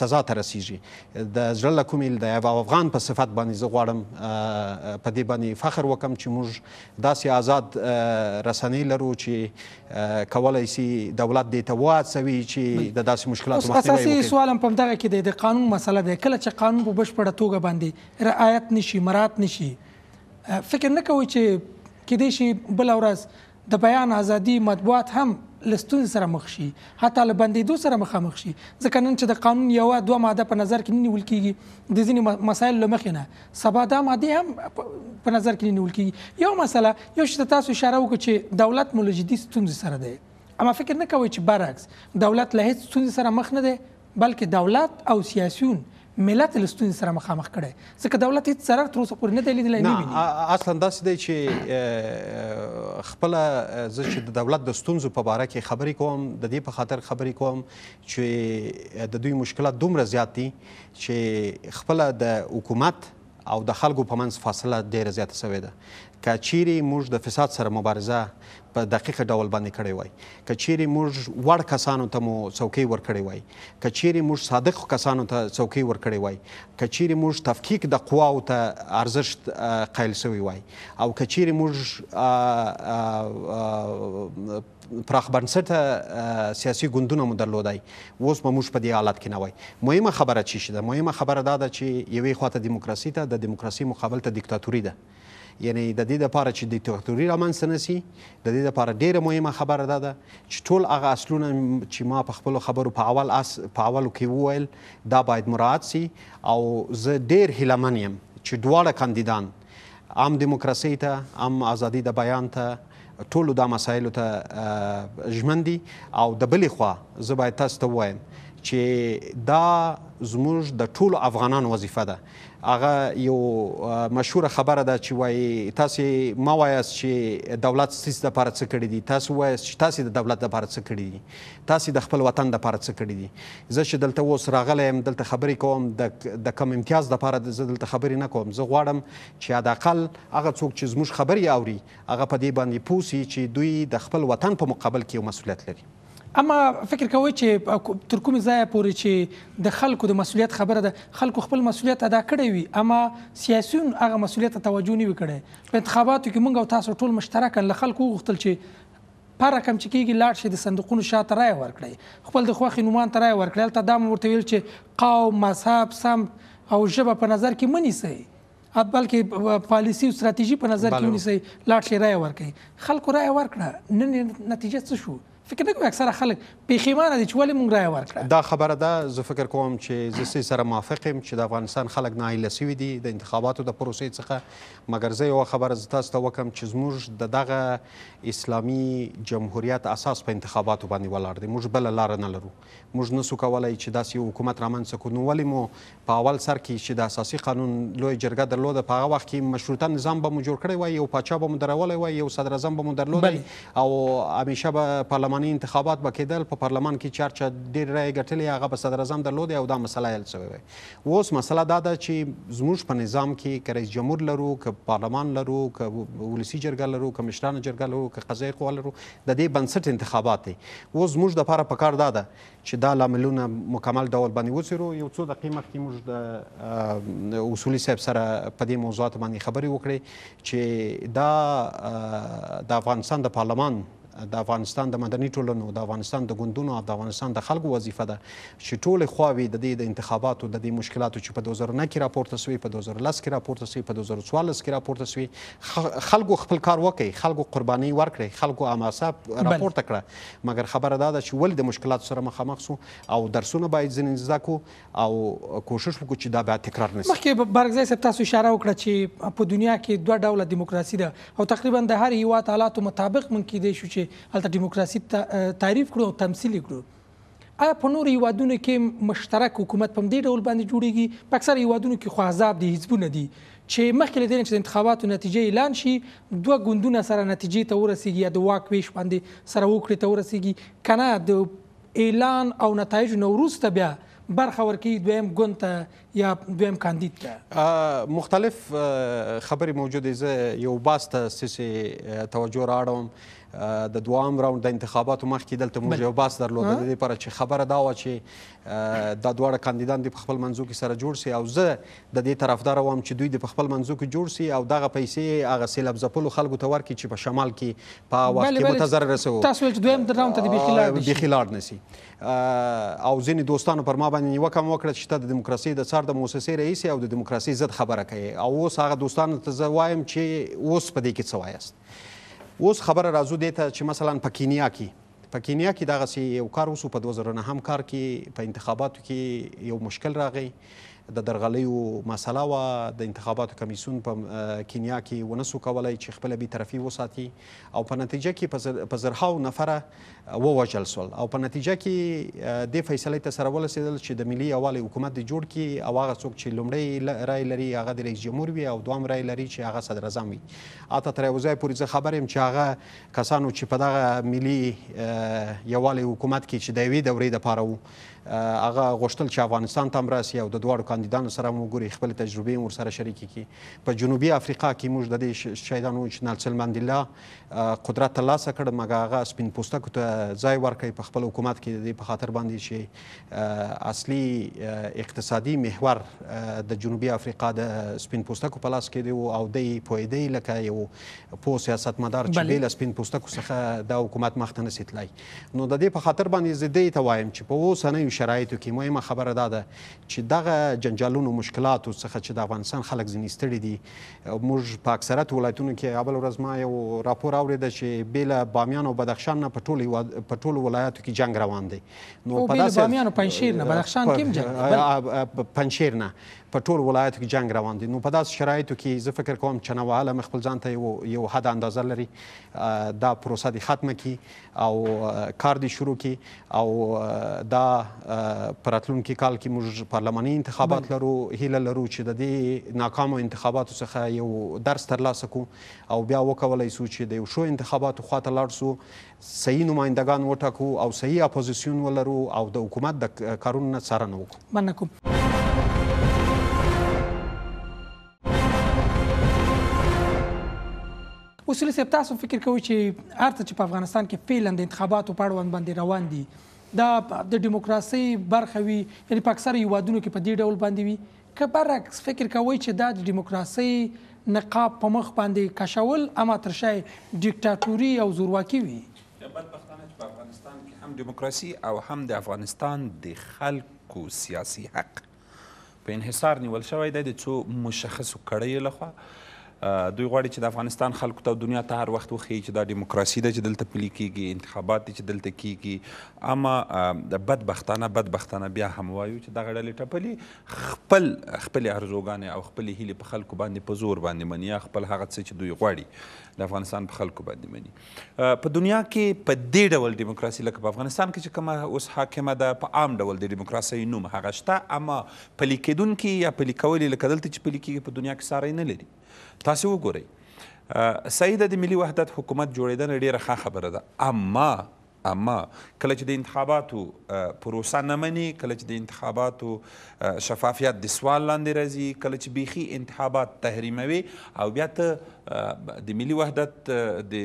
سزا ته رسیږي د زړه له کومې د افغان په صفت باندې زه غواړم په دې باندې فخر وکم چې موږ داسې آزاد رسنۍ لرو چې کولای شي چې دولت دې ته واسوي چې د داسې مشکلاتو مخنیوي وکړي اساسي سوال هم په دغه کې د قانون مسله ده کله چې قانون په بشپړه توګه باندې رعایت نشي مراد نشي فکر نه کوي چې کېدای شي بل ورځ د بیان ازادي مطبوعات هم لستون سره مخ شي حتی له بندیدو سره مخامخ شي ځکه نن چې د قانون یو دوه ماده په نظر کې نیول کیږي د ځینې مسایل له مخې نه سبا دا ماده هم په نظر کې نیول کیږي یو مسله یو چې تاسو اشاره وکړه چې دولت مولجدي ستونزې سره دی اما فکر نه کوي چې برعکس دولت له هیڅ ستونزې سره مخ نه دی بلکې دولت او سیاسيون ملت له ستونزې سره مخامخ کړي ځکه دولت هیڅ ضرر تر اوسه پورې نه دی لیدلی نه ویني اصلا داسې دی چې خپل زه چې د دولت د ستونزو په اړه کې خبرې کوم د دې په خاطر خبرې کوم چې د دوی مشکلات دومره زیات دي چې خپل د حکومت او د خلکو په منځ فاصله ډیره زیاته شوې ده کچيري موږ د فساد سره مبارزه په دقیق ډول باندې کړی وای کچيري موږ وړ کسانو ته مو څوکۍ ورکړی وای کچيري موږ صادق کسانو ته څوکۍ ورکړی وای کچيري موږ تفکیک د قواو ته ارزښت قائل شوی وای او کچيري موږ پراخ بنسټه سیاسي ګوندونه مو درلودای اوس به موږ په دې حالت کې نه وای مهمه خبره چی شته مهمه خبره دا ده چې یوې خواته دیموکراسي ته د دیموکراسي مقابل ته دیکتاتوري ده یعنی د دې لپاره چې دیکتاتوري رامنځته نسی د دې لپاره ډیره مهمه خبره ده چې ټول هغه اصلونه چې ما په خپل خبرو په اول اس په اول کې وویل دا باید مراعات شي او زه ډیر هیلمن یم چې دواړه کاندیدان عام دیموکراسي ته عام ازادي د بیان ته ټولو دا مسایلو ته ژمن دي او د بلې خوا زه باید تاسو ته ووایم چې دا زموږ د ټولو افغانان وظیفه ده هغه یو مشهور خبره ده چې وایي تاسو ما وایاست چې دولت سیس د لپاره څه کړی دي تاسو وایاست چې تاسو د دولت لپاره څه کړی دي تاسو د خپل وطن لپاره څه کړی دي زه چې دلته اوس راغلی یم دلته خبرې کوم د کم امتیاز لپاره زه دلته خبرې نه کوم زه غواړم چې حداقل هغه څوک چې زموږ خبرې اوري هغه په دې باندې پوه چې دوی د خپل وطن په مقابل کې مسؤلیت لري اما فکر کوي چې تر کومه ځای پورې چې د خلکو د مسولیت خبره ده خلکو خپل مسولیت ادا کړی وي اما سیاسيون هغه مسولیت ته توجه نه وکړي په انتخاباتو کې موږ او تاسو ټول مشترکاً له خلکو غوښتل چې پر کم چې کیږي لاړ شي د صندوقونو شاته راي ورکړي خپل د خوخي نومان ترای ورکړل ته دام ورته ویل چې قوم مذهب سم او ژبه په نظر کې منیسي بلکې پالیسی او ستراتیژي په نظر کې ونیسي لاړ شي راي ورکړي خلکو راي ورکړه نن نتیجه څه شو فکر نه کوم اکثره خلک پیښیمانه دي چې ولې مونږ رایه ورکړه دا خبره ده زه فکر کوم چې زه سې سره موافق یم چې د افغانستان خلک ناهیله سوي دي د انتخاباتو د پروسې څخه مګر زه یوه خبره زه تاسو ته وکړم چې زموږ د دغه اسلامي جمهوریت اساس په انتخاباتو باندې ولاړ دی موږ بله لاره نه لرو موږ نسو کولای چې داسې حکومت رامنځته کړو نو ولې مو په اول سر کې چې د اساسي قانون لوی جرګه درلوده په هغه وخت کې مشروطه نظام به مو جوړ کړی وای یو پاچا به مو درولی وای یو صدر اعظم به مو درلودی او همیشه به پارلماني انتخابات به کېدل په پارلمان کې چار چا ډېر رای ګټلې هغه به صدر اعظم درلودی او دا مسله حل شوې وای اوس مسله دا ده چې زموږ په نظام کې که رئیس جمهور لرو که پارلمان لرو که ولسي جرګه لرو که مشرانه جرګه لرو که قضایي قوه لرو د دې بنسټ انتخابات دی اوس زموږ د لپاره پکار دا ده چې چې دا لاملونه مکمل ډول باندې وڅېړو یو څو دقیقې مخکې موږ د اصولي صاحب سره په دې موضوعاتو باندې خبرې وکړې چې دا د افغانستان د پارلمان د افغانستان د مدني ټولنو د افغانستان د ګوندونو او د افغانستان د خلکو وظیفه ده چې ټول خواوی د دې د انتخاباتو د دې مشکلاتو چې په 2009 کې راپورته شوی په 2010 کې راپورته شوی په 2014 کې راپورته شوی خلکو خپل کار وکړي خلکو قرباني ورکړي خلکو اماسه راپورته کړه مګر خبره دا ده چې ول د مشکلاتو سره مخامخ شو او درسونه باید ځینې زده کو او کوشش وکړو چې دا بیا تکرار نشي مخکې برګزای صاحب تاسو اشاره وکړه چې په دنیا کې دوه ډوله دیموکراسي ده او تقریبا د هر هیواد حالاتو مطابق مونږ کې دي شو چې چې هلته دیموکراسي تعریف کړو او تمثیل کړو آیا په نورو هیوادونو کې مشترک حکومت په دې ډول باندې جوړیږي په اکثره هیوادونو کې خو عذاب دي حزبونه دي چې مخکې لدې چې د انتخاباتو نتیجې اعلان شي دوه ګوندونه سره نتیجې ته ورسیږي یا د واک ویش باندې سره وکړي ته ورسیږي کنه د اعلان او نتایج نو وروسته بیا برخه ورکی دویم ګوند ته یا دویم کاندید ته مختلف خبرې موجودې زه یو باس ته سیسي توجه راړم د دوام راوند د انتخاباتو مخکې دلته موږ یو باس درلود د دې لپاره چې خبره دا و چې دا دواړه کاندیدان د خپل منځو کې سره جوړ سي او زه د دې طرفدار وم چې دوی د خپل منځو کې جوړ سي او دغه پیسې هغه سیلاب زپلو خلکو ته ورکړي چې په شمال کې په وخت کې متضرر رسو تاسو چې دویم دراوند ته د بخیلار نشي او ځینې دوستانو پر ما باندې وکم وکړه چې د دیموکراسي د څار د موسسې رئیس او د دیموکراسي ضد خبره کوي او اوس هغه دوستانو ته زه وایم چې اوس په دې کې څه وایست اوس خبره راځو دی ته چې مثلا په کینیا کې په کینیا کې دغه یو کار وسو په 2009 هم کار کې په انتخاباتو کې یو مشکل راغی د درغلیو مسله و د انتخاباتو کمیسون په کینیا کې ونسو کولای چې خپل بي طرفي وساتي او په نتیجه کې په زرهاو نفره ووجل سول او په نتیجه کې د فیصله ته سره ورسېدل چې د ملي اوالي حکومت د جوړ کې او هغه څوک چې لومړی رای لري هغه د رئیس جمهور وي او دوام رای لري چې هغه صدر اعظم وي اته تر اوسه پورې زه خبر يم چې هغه کسانو چې په دغه ملي یوالي حکومت کې چې د وی دورې د پاره وو هغه غوښتل چې افغانستان ته مرسي او د دواړو کاندیدانو سره مو ګوري خپل تجربې ور سره شریک کړي په جنوبي افریقا کې موږ د دې شهیدانو چې نلسن منډیلا قدرت ترلاسه کړ مګا هغه سپین پوسټه ته ځای ورکړي په خپل حکومت کې د دې په خاطر باندې چې اصلي اقتصادي محور د جنوبي افریقا د سپین پوسټکو په لاس کې دی او د پویدې لکه یو پو سیاستمدار چې بیل سپین پوسټکو څخه د حکومت مخ ته نسیتلای نو د دې په خاطر باندې زه دې ته وایم چې په اوسنۍ شرایطو کې مهمه خبره ده چې دغه جنجالونو مشکلاتو څخه چې د افغانستان خلک ځینې ستړي دي موږ په اکثریت ولایتونو کې اول ورځ ما یو راپور اورېده چې بېله بامیان او بدخشان نه په ټولو په ټولو ولایاتو کې جنگ روان دی نو په داسې بامیان او پنشیر نه بدخشان کې جنگ پنشیر نه په ټول ولایتو کې جنگ روان دی نو په داسې شرایطو کې زه فکر کوم چې نواله مخبل ځان ته یو یو حد اندازه لري دا پروسه دی ختمه کی او کار دی شروع کی او دا پراتلونکي کال کې موږ پارلماني انتخابات لرو هیله لرو چې د دې ناکامو انتخاباتو څخه یو درس ترلاسه کو او بیا وکولای سو چې د یو شو انتخاباتو خواته لاړ سو صحیح نمائندگان وټاکو او صحیح اپوزیسیون ولرو او د حکومت د کارونو سره نه وکړو مننه کوم اصول سپ تاسو فکر کوئ چې هرڅه چې په افغانستان کې فعلا د انتخاباتو په اړه باندې روان دي دا د دیموکراسي برخه وي یعنی په اکثره یوادونو کې په دې ډول باندې وي که برعکس فکر کوئ چې دا د دیموکراسي نقاب په مخ باندې کشول اما ترشای ډیکټاتوري او زورواکي وي بدبختانه چې په افغانستان کې هم دیموکراسي او هم د افغانستان د خلکو سیاسي حق په انحصار نیول شوی دی د څو مشخصو کړیو لخوا دوی غواړي چې د افغانستان خلکو ته دنیا ته هر وخت وخی چې دا دیموکراسي ده چې دلته پلي کیږي انتخابات چې دلته کیږي اما د بدبختانه بدبختانه بیا هم وایو چې دغه ډلې ټپلې خپل خپل ارزوګانې او خپل هیلې په خلکو باندې په زور باندې مني خپل هغه څه چې دوی غواړي د افغانستان په خلکو باندې مني په دنیا کې په دې ډول دیموکراسي لکه په افغانستان کې چې کومه اوس حاکمه ده په عام ډول د دیموکراسۍ نوم هغه شته اما پلي کېدونکي یا پلي کولې لکه دلته چې پلي کېږي په دنیا کې ساری نه لري تاسو وګورئ سیده د ملي وحدت حکومت جوړیدنه ډیره ښه خبره ده اما اما کله چې د انتخاباتو پروسه نه مني کله چې د انتخاباتو شفافیت د سوال لاندې راځي کله چې بیخي انتخابات تحریموي او بیا ته د ملي وحدت د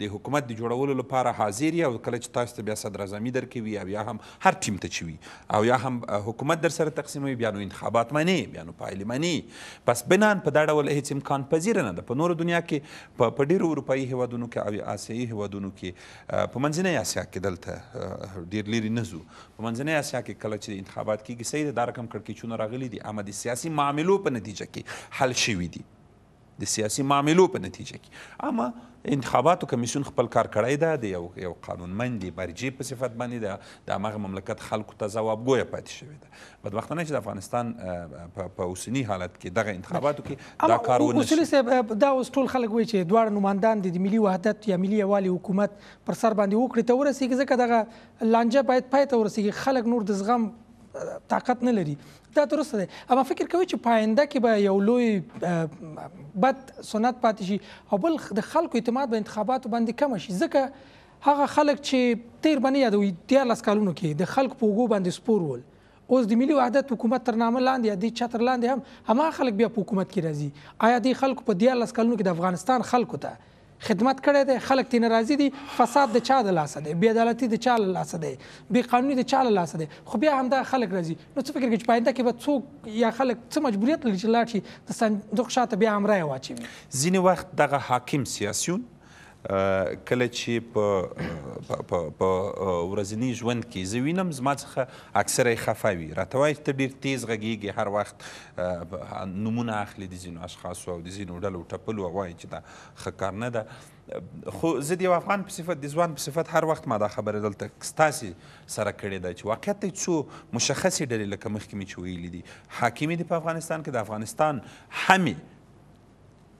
د حکومت د جوړولو لپاره حاضر یا کله چې تاسو ته بیا صدر اعظمي درکوي او یا هم هر ټیم ته چوي او یا هم حکومت در سره تقسیموي بیا نو انتخابات مانی بیا نو پایلې مانی پس بنان په دا ډول هیڅ امکان پذیر نه ده په نورو دنیا کې په ډیرو اروپایي هیوادونو کې او آسیایي هیوادونو کې په منځنۍ اسیا کې دلته ډیر لري نه ځو په منځنۍ اسیا کې کله چې انتخابات کېږي صحیح ده دا رقم کړکېچونه راغلي دي اما د سیاسي معاملو په نتیجه کې حل شوي دي د سیاسي معاملو په نتیجه کې اما انتخاباتو کمیسیون خپل کار کړی ده د یو یو قانونمند مرجع په صفت باندې د هماغه مملکت خلکو ته ځوابګویه پاتې شوې ده بدبختانه چې د افغانستان په اوسني حالت کې دغه انتخاباتو کې دا کار ونه شي صاحب دا اوس ټول خلک وایي چې دواړه نمایندان د ملي وحدت یا ملي یووالي حکومت پر سر باندې وکړي ته ورسیږي ځکه دغه لانجه باید پای ته ورسیږي خلک نور د زغم طاقت نه لري دا درسته دی اما فکر کوي چې پاینده کې به یو لوی بد سنت پاتې شي او بل د خلکو اعتماد به انتخاباتو باندې کم شي ځکه هغه خلک چې تیر باندې یادوي دیارلس کالونو کې د خلکو په اوږو باندې سپور ول اوس د ملي وحدت حکومت تر نامه لاندې یا د چتر لاندې هم هماغه خلک بیا په حکومت کې راځي آیا د خلکو په دیارلس کالونو کې د افغانستان خلکو ته خدمت کړی دی خلک تینه راضي دي فساد د چا د لاسه دی بې عدالتي د چا له لاسه دی بې قانوني د چا له لاسه دی خو بیا همدا خلک راضي نو څه فکر کوي چې پاینده کې به څوک یا خلک څه مجبوریت لري چې لاړ شي د صندوق شاته بیا هم رایه واچوي ځینې وخت دغه حاکم سیاسیون کله چې په په ورځنی ژوند کې زه وینم زما څخه اکثره یې خفه وي راته وایي ته ډېر تیز غږیږي هر وخت نومونه اخلي د ځینو اشخاصو او د ځینو ډلو ټپلو او وایي چې دا ښه کار نه ده خو زه د یو افغان په صفت د ځوان په صفت هر وخت ما دا خبره دلته ستاسې سره کړې ده چې واقعیت دی څو مشخصې ډلې لکه مخکې مې چې ویلي دي حاکمې دي په افغانستان کې د افغانستان همې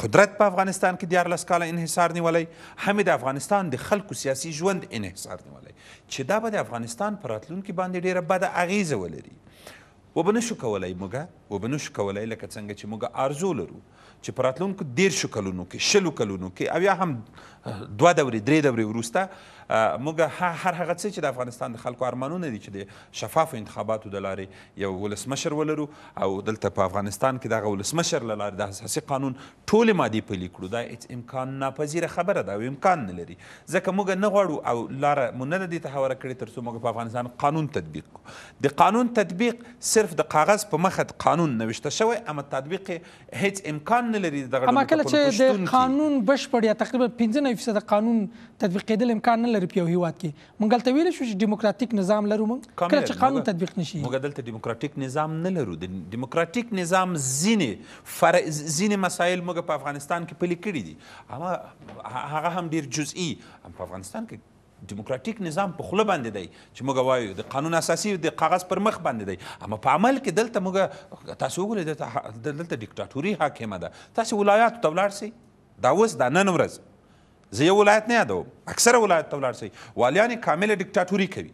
قدرت په افغانستان کې دیارلس کاله انحصار نیولی هم د افغانستان د خلکو سیاسي ژوند انحصار نیولی چې دا به د افغانستان په راتلونکي باندې ډیره بده اغیزه ولري وبه نشو کولی موږه وبه نشو کولی لکه څنګه چې موږه آرزو لرو چې په راتلونکو دیرشو کلونو کې شلو کلونو کې او یا هم دوه دورې درې دورې وروسته موږ هر هغه څه چې د افغانستان د خلکو ارمانونه دي چې د شفافو انتخاباتو د لارې یو ولسمشر ولرو او دلته په افغانستان کې دغه ولسمشر له لارې د اساسي قانون ټولې مادې پلي کړو دا هیڅ امکان ناپذیره خبره ده او امکان نه لري ځکه موږ نه غواړو او لاره مو نه ده دې ته هواره کړې تر څو موږ په افغانستان قانون تطبیق کړو د قانون تطبیق صرف د کاغذ په مخه قانون نوشته شوی اما تطبیق هیڅ امکان نه لري دغه اما کله چې د قانون بشپړ یا تقریبا 15 فیصد قانون تطبیق کېدل امکان نه لري لري په یو هیواد کې مونږ دلته ویل شو چې دیموکراتیک نظام لرو مونږ کله چې قانون تطبیق نشي مونږ دلته دیموکراتیک نظام نه لرو د دیموکراتیک نظام ځینې فر ځینې مسایل مونږ په افغانستان کې پلي کړي دي اما هغه هم ډیر جزئی هم په افغانستان کې دیموکراتیک نظام په خوله باندې دی چې موږ وایو د قانون اساسي د کاغذ پر مخ باندې دی اما په عمل کې دلته موږ تاسو وګورئ دلته دلته دیکتاتوري حاکمه ده تاسو ولایاتو ته ولاړ سئ دا اوس دا نن ورځ زه یو ولایت نه یادوم اکثره ولایت ته ولاړ شئ والیان کامله ډیکټاتوري کوي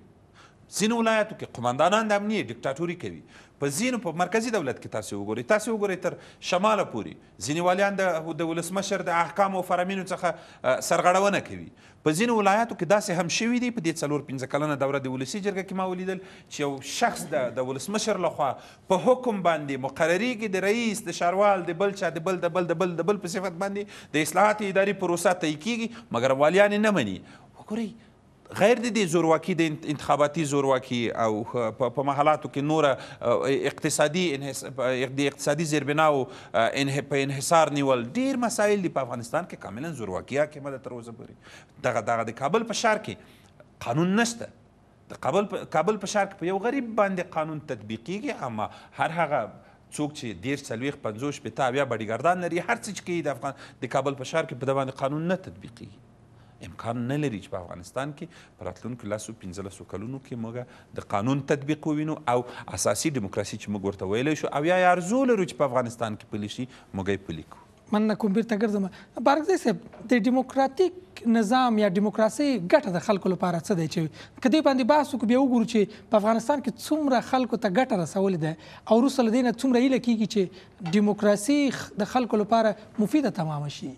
ځینو ولایاتو کې قماندانان د امنیې ډکټاتوري کوي په ځینو په مرکزي دولت کې تاسو وګورئ تاسو وګورئ تر شماله پورې ځینې والیان د ولسمشر د احکامو او فرامینو څخه سرغړونه کوي په ځینو ولایاتو کې داسې هم شوي دي په دې څلور پنځه کلنه دوره د ولسي جرګه کې ما ولیدل چې یو شخص د ولسمشر لخوا په حکم باندې مقرریږي د رئیس د ښاروال د بل چا د بل د بل د بل د بل په صفت باندې د اصلاحاتي ادارې پروسه تایید کیږي مګر والیان یې نه مني وګورئ غیر د دې زورواکي د انتخاباتي زورواکي او په محلاتو کې نوره اقتصادي د اقتصادي زیربنا او په انحصار نیول ډیر مسایل دي په افغانستان کې کاملا زورواکي حاکمه ده تر اوسه پورې دغه دغه د کابل په ښار کې قانون نشته د کابل کابل په ښار کې په یو غریب باندې قانون تطبیقیږي اما هر هغه څوک چې دیر څلوېښت پنځوس شپېته اویا بډیګردان لري هر څه چې کوي د افغان د کابل په ښار کې په ده باندې قانون نه تطبیقیږي امکان نه لري چې په افغانستان کې په راتلونکو لسو پنځلسو کلونو کې موږ د قانون تطبیق ووینو او اساسي ډیموکراسي چې موږ ورته ویلی شو او یا یې ارزو لرو چې په افغانستان کې پلي شي موږ یې پلي کړو مننه کوم بیرته ګرځم بارکزی صاحب د ډیموکراتیک نظام یا ډیموکراسي ګټه د خلکو لپاره څه دی چې کدی باندې بحث وکړو بیا وګورو چې په افغانستان کې څومره خلکو ته ګټه رسولې ده او وروسته له دې نه څومره هیله کیږي چې ډیموکراسي د خلکو لپاره مفیده تمام شي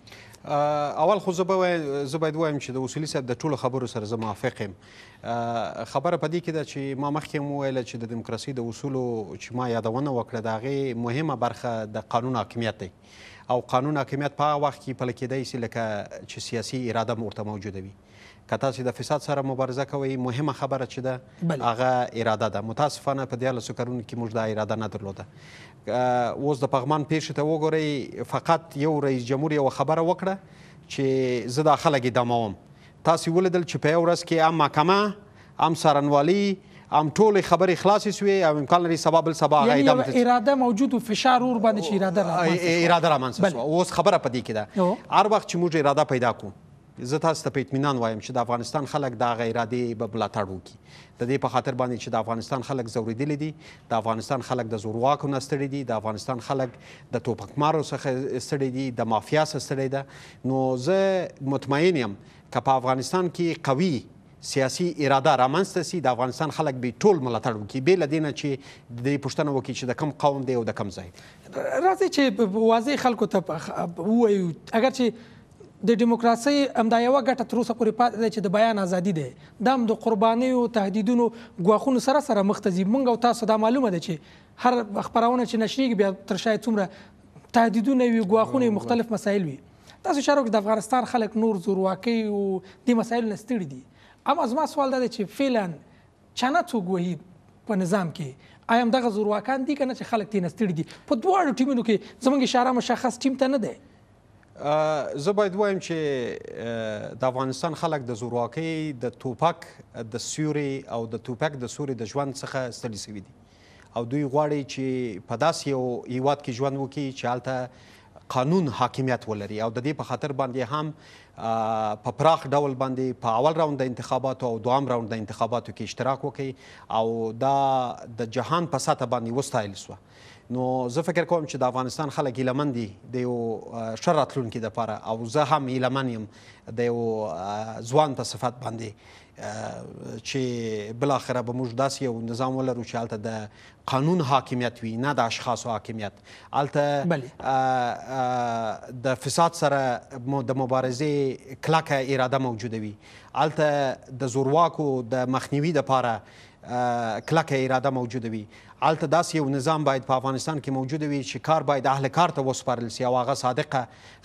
اول خو زه به زه باید وایم چې د اصولي صاحب د ټولو خبرو سره زه موافق یم خبره په دې کې ده چې ما مخکې هم وویله چې د دیموکراسۍ د اصولو چې ما یادونه وکړه د هغې مهمه برخه د قانون حاکمیت دی او قانون حاکمیت په وخت کې پل کېدای شي لکه چې سیاسي اراده مرته موجوده وي که تاسو د فساد سره مبارزه کوئ مهمه خبره چې ده هغه اراده ده متاسفانه په دیارلسو کلونو کې موږ دا اراده نه درلوده اوس د پغمان پیښې ته وګورئ فقط یو رئیس جمهور یوه خبره وکړه چې زه دا خلک اداموم تاسو ولیدل چې په یو ورځ کې هم محکمه هم څارنوالي ام ټول خبرې خلاص شوې او امکان لري سبا بل سبا هغه یعنی اراده, اراده موجود او فشار ور باندې چې اراده را اراده را منسوس اوس خبره پدې کې ده هر وخت چې موږ اراده پیدا کوو زه تاسو ته په اطمینان وایم چې د افغانستان خلک د غیرادي به بلاتړ وکي د دې په خاطر باندې چې د افغانستان خلک زوریدل دي د افغانستان خلک د زورواکو نه ستړي دي د افغانستان خلک د توپکمارو څخه ستړي دي د مافیا څخه ستړي ده نو زه مطمئن یم که په افغانستان کې قوي سیاسي اراده رامنځته سي د افغانستان خلک به ټول ملاتړ وکړي بې له دې نه چې د پښتنو وکړي چې د کم قوم دی او د کم ځای راځي چې واضح خلکو ته وایو اگر چې د دیموکراسي امدا یو غټه تر اوسه پورې پاتې ده چې د بیان ازادي ده د هم د قرباني او تهدیدونو غواخونو سره سره مختزي مونږ او تاسو دا معلومه ده چې هر خبرونه چې نشریږي بیا تر شای څومره تهدیدونه وي غواخونه مختلف مسایل وي تاسو شارو د افغانستان خلک نور زورواکي او د مسایل نستړي دي اما زما سوال دا دی چې فعلا چانه څوک وهي په نظام کې آیا هم دغه زورواکان دي که نه چې خلک ترې نستړي دي په دواړو ټیمونو کې زموږ اشاره مشخص ټیم ته نه دی زه باید وایم چې د افغانستان خلک د زورواکۍ د توپک د سوري او د توپک د سوري د ژوند څخه ستړي شوي دي او دوی غواړي چې په داسې یو هیواد کې ژوند وکړي چې هلته قانون حاکمیت ولري او د دې په خاطر باندې هم په پراخ ډول باندې په اول راوند د انتخاباتو او دوام راوند د انتخاباتو کې اشتراک وکړي او دا د جهان په ساته باندې وستایل شو نو زه فکر کوم چې د افغانستان خلک لمن دي د یو شراتلون کې د پاره او زه هم لمن يم د یو ځوان په صفات باندې چې بل اخره به موږ داسې یو نظام ولرو چې البته د قانون حاکمیت وي نه د اشخاصو حاکمیت البته د فساد سره د مبارزې کلکه اراده موجوده وي البته د زورواکو د مخنیوي لپاره کلکه اراده موجوده وي الته داس یو نظام باید په افغانستان کې موجود وي چې کار باید اهل کار ته وسپارل شي او هغه صادقه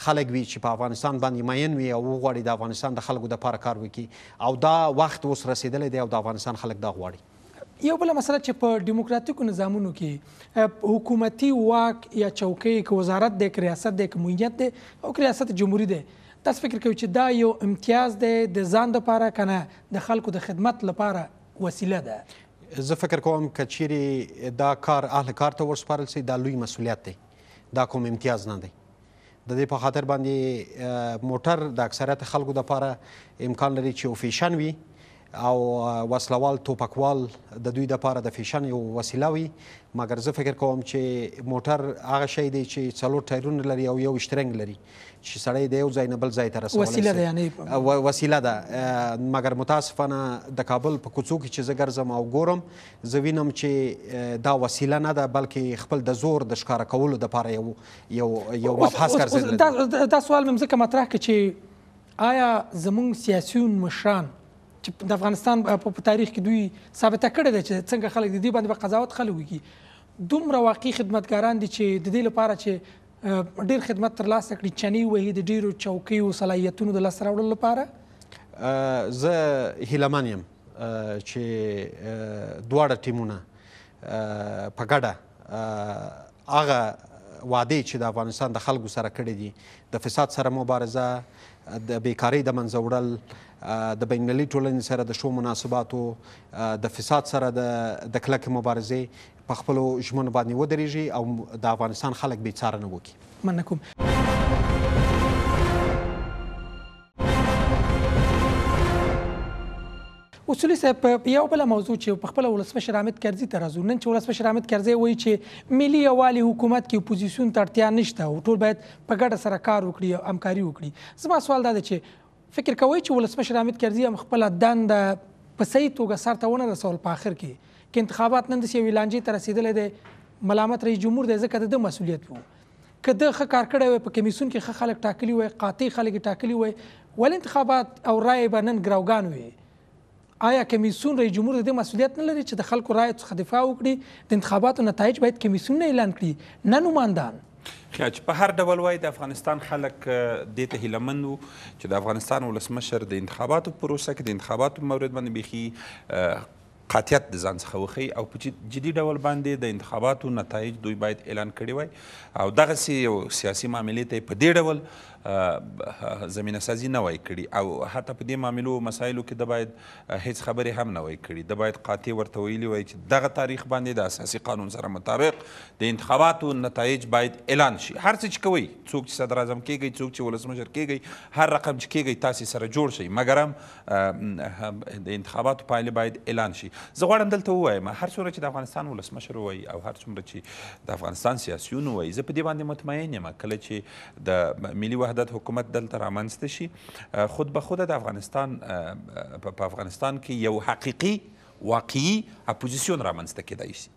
خلک وي چې په افغانستان باندې مین وي او غواړي د افغانستان د خلکو لپاره کار وکړي او دا وخت اوس رسیدلی دی او د افغانستان خلک دا غواړي یو بل مسله چې په دیموکراتیکو نظامونو کې حکومتي واک یا چوکۍ کې وزارت دی که ریاست دی که مهیت دی او که ریاست جمهوري دی تاسو فکر کوئ چې دا یو امتیاز دی د ځان لپاره کنه د خلکو د خدمت لپاره وسیله ده زه فکر کوم چې چیرې دا کار اهل کار ته ورسپارل شي دا لوی مسولیت دی دا کوم امتیاز نه دی د دې په خاطر باندې موټر د اکثریت خلکو لپاره امکان لري چې اوفیشن وي او وسلوال ټوپکوال د دوی د پاره د فیشن یو وسیله وي مګر زه فکر کوم چې موټر هغه شی دی چې څلور ټایرونه لري او یو شترنګ لري چې سړی د یو ځای نه بل ځای ته رسوي وسیله ده یعنی وسیله ده مګر متاسفانه د کابل په کوڅو کې چې زه ګرځم او ګورم زه وینم چې دا وسیله نه ده بلکې خپل د زور د ښکارا کولو د پاره یو یو یو مبحث ګرځي دا, دا سوال مې ځکه مطرح کړ چې آیا زموږ سیاسيون مشران چې د افغانستان په تاریخ کې دوی ثابته کړې ده چې څنګه خلک د دې باندې په قضاوت خلک وکړي دومره واقعي خدمتګاران دي چې د دې لپاره چې ډیر خدمت ترلاسه کړي چنی وهي د ډیرو چوکیو صلاحیتونو د لاسته راوړلو لپاره زه هیلمن یم چې دواړه ټیمونه په ګډه هغه وعده چې د افغانستان د خلکو سره کړې دي د فساد سره مبارزه د بیکاری د منځ وړل د بین المللي ټولنې سره د شو مناسباتو د فساد سره د د کلک مبارزې په خپل ژمن باندې ودرېږي او د افغانستان خلک به څارنه وکړي مننه کوم اصولي صاحب په یو بل موضوع چې په خپل ولسمشر احمد کرزي ته راځو نن چې ولسمشر احمد کرزي وایي چې ملي یووالي حکومت کې اپوزیسیون ته اړتیا نشته او ټول باید په ګډه سره کار وکړي او همکاري وکړي زما سوال دا دی چې فکر کوئ چې ولسمشر احمد کرزي هم خپله دنده په صحیح توګه سرته ونه رسول په آخر کې که انتخابات نن داسې یوې لانجې ته رسېدلی دی ملامت رئیس جمهور دی ځکه د ده مسؤلیت وو که ده ښه کار کړی وای په کمیسیون کې ښه خلک ټاکلي وای قاطع خلک یې ټاکلي وای ولې انتخابات او رایې به نن ګروګان وي آیا کمیسیون رئیس جمهور د مسولیت نه لري چې د خلکو رایو څخه دفاع وکړي د انتخاباتو نتایج باید کمیسیون نه اعلان کړي نه نوماندان چې په هر ډول وای د افغانستان خلک د ته هیلمند چې د افغانستان ولسمشر د انتخاباتو پروسه کې د انتخاباتو مورد باندې بيخي قاطعیت د ځان څخه وخی او په جدي ډول باندې د انتخاباتو نتایج دوی باید اعلان کړي وای او دغه سی یو سیاسي معاملې ته په دې ډول زمینه سازي نه وای کړي او حتی په دې معاملو مسایلو کې د باید هیڅ خبرې هم نه وای کړي د باید قاطع ورته ویلي وای چې دغه تاریخ باندې د اساسي قانون سره مطابق د انتخاباتو نتایج باید اعلان شي هر څه چې کوئ څوک چې صدر اعظم کیږئ څوک چې ولسمشر کیږئ هر رقم چې کیږئ تاسې سره جوړ شئ مګر هم د انتخاباتو پایلې باید اعلان شي زه غواړم دلته ووایم هر څومره چې د افغانستان ولسمشر وایي او هر څومره چې د افغانستان سیاسیون وایي زه په دې باندې مطمئن یم کله چې د ملي وحدت وحدت حکومت دلته رامنځته شي خود به خود د افغانستان په افغانستان کې یو حقیقي واقعي اپوزیسیون رامنځته کېدای شي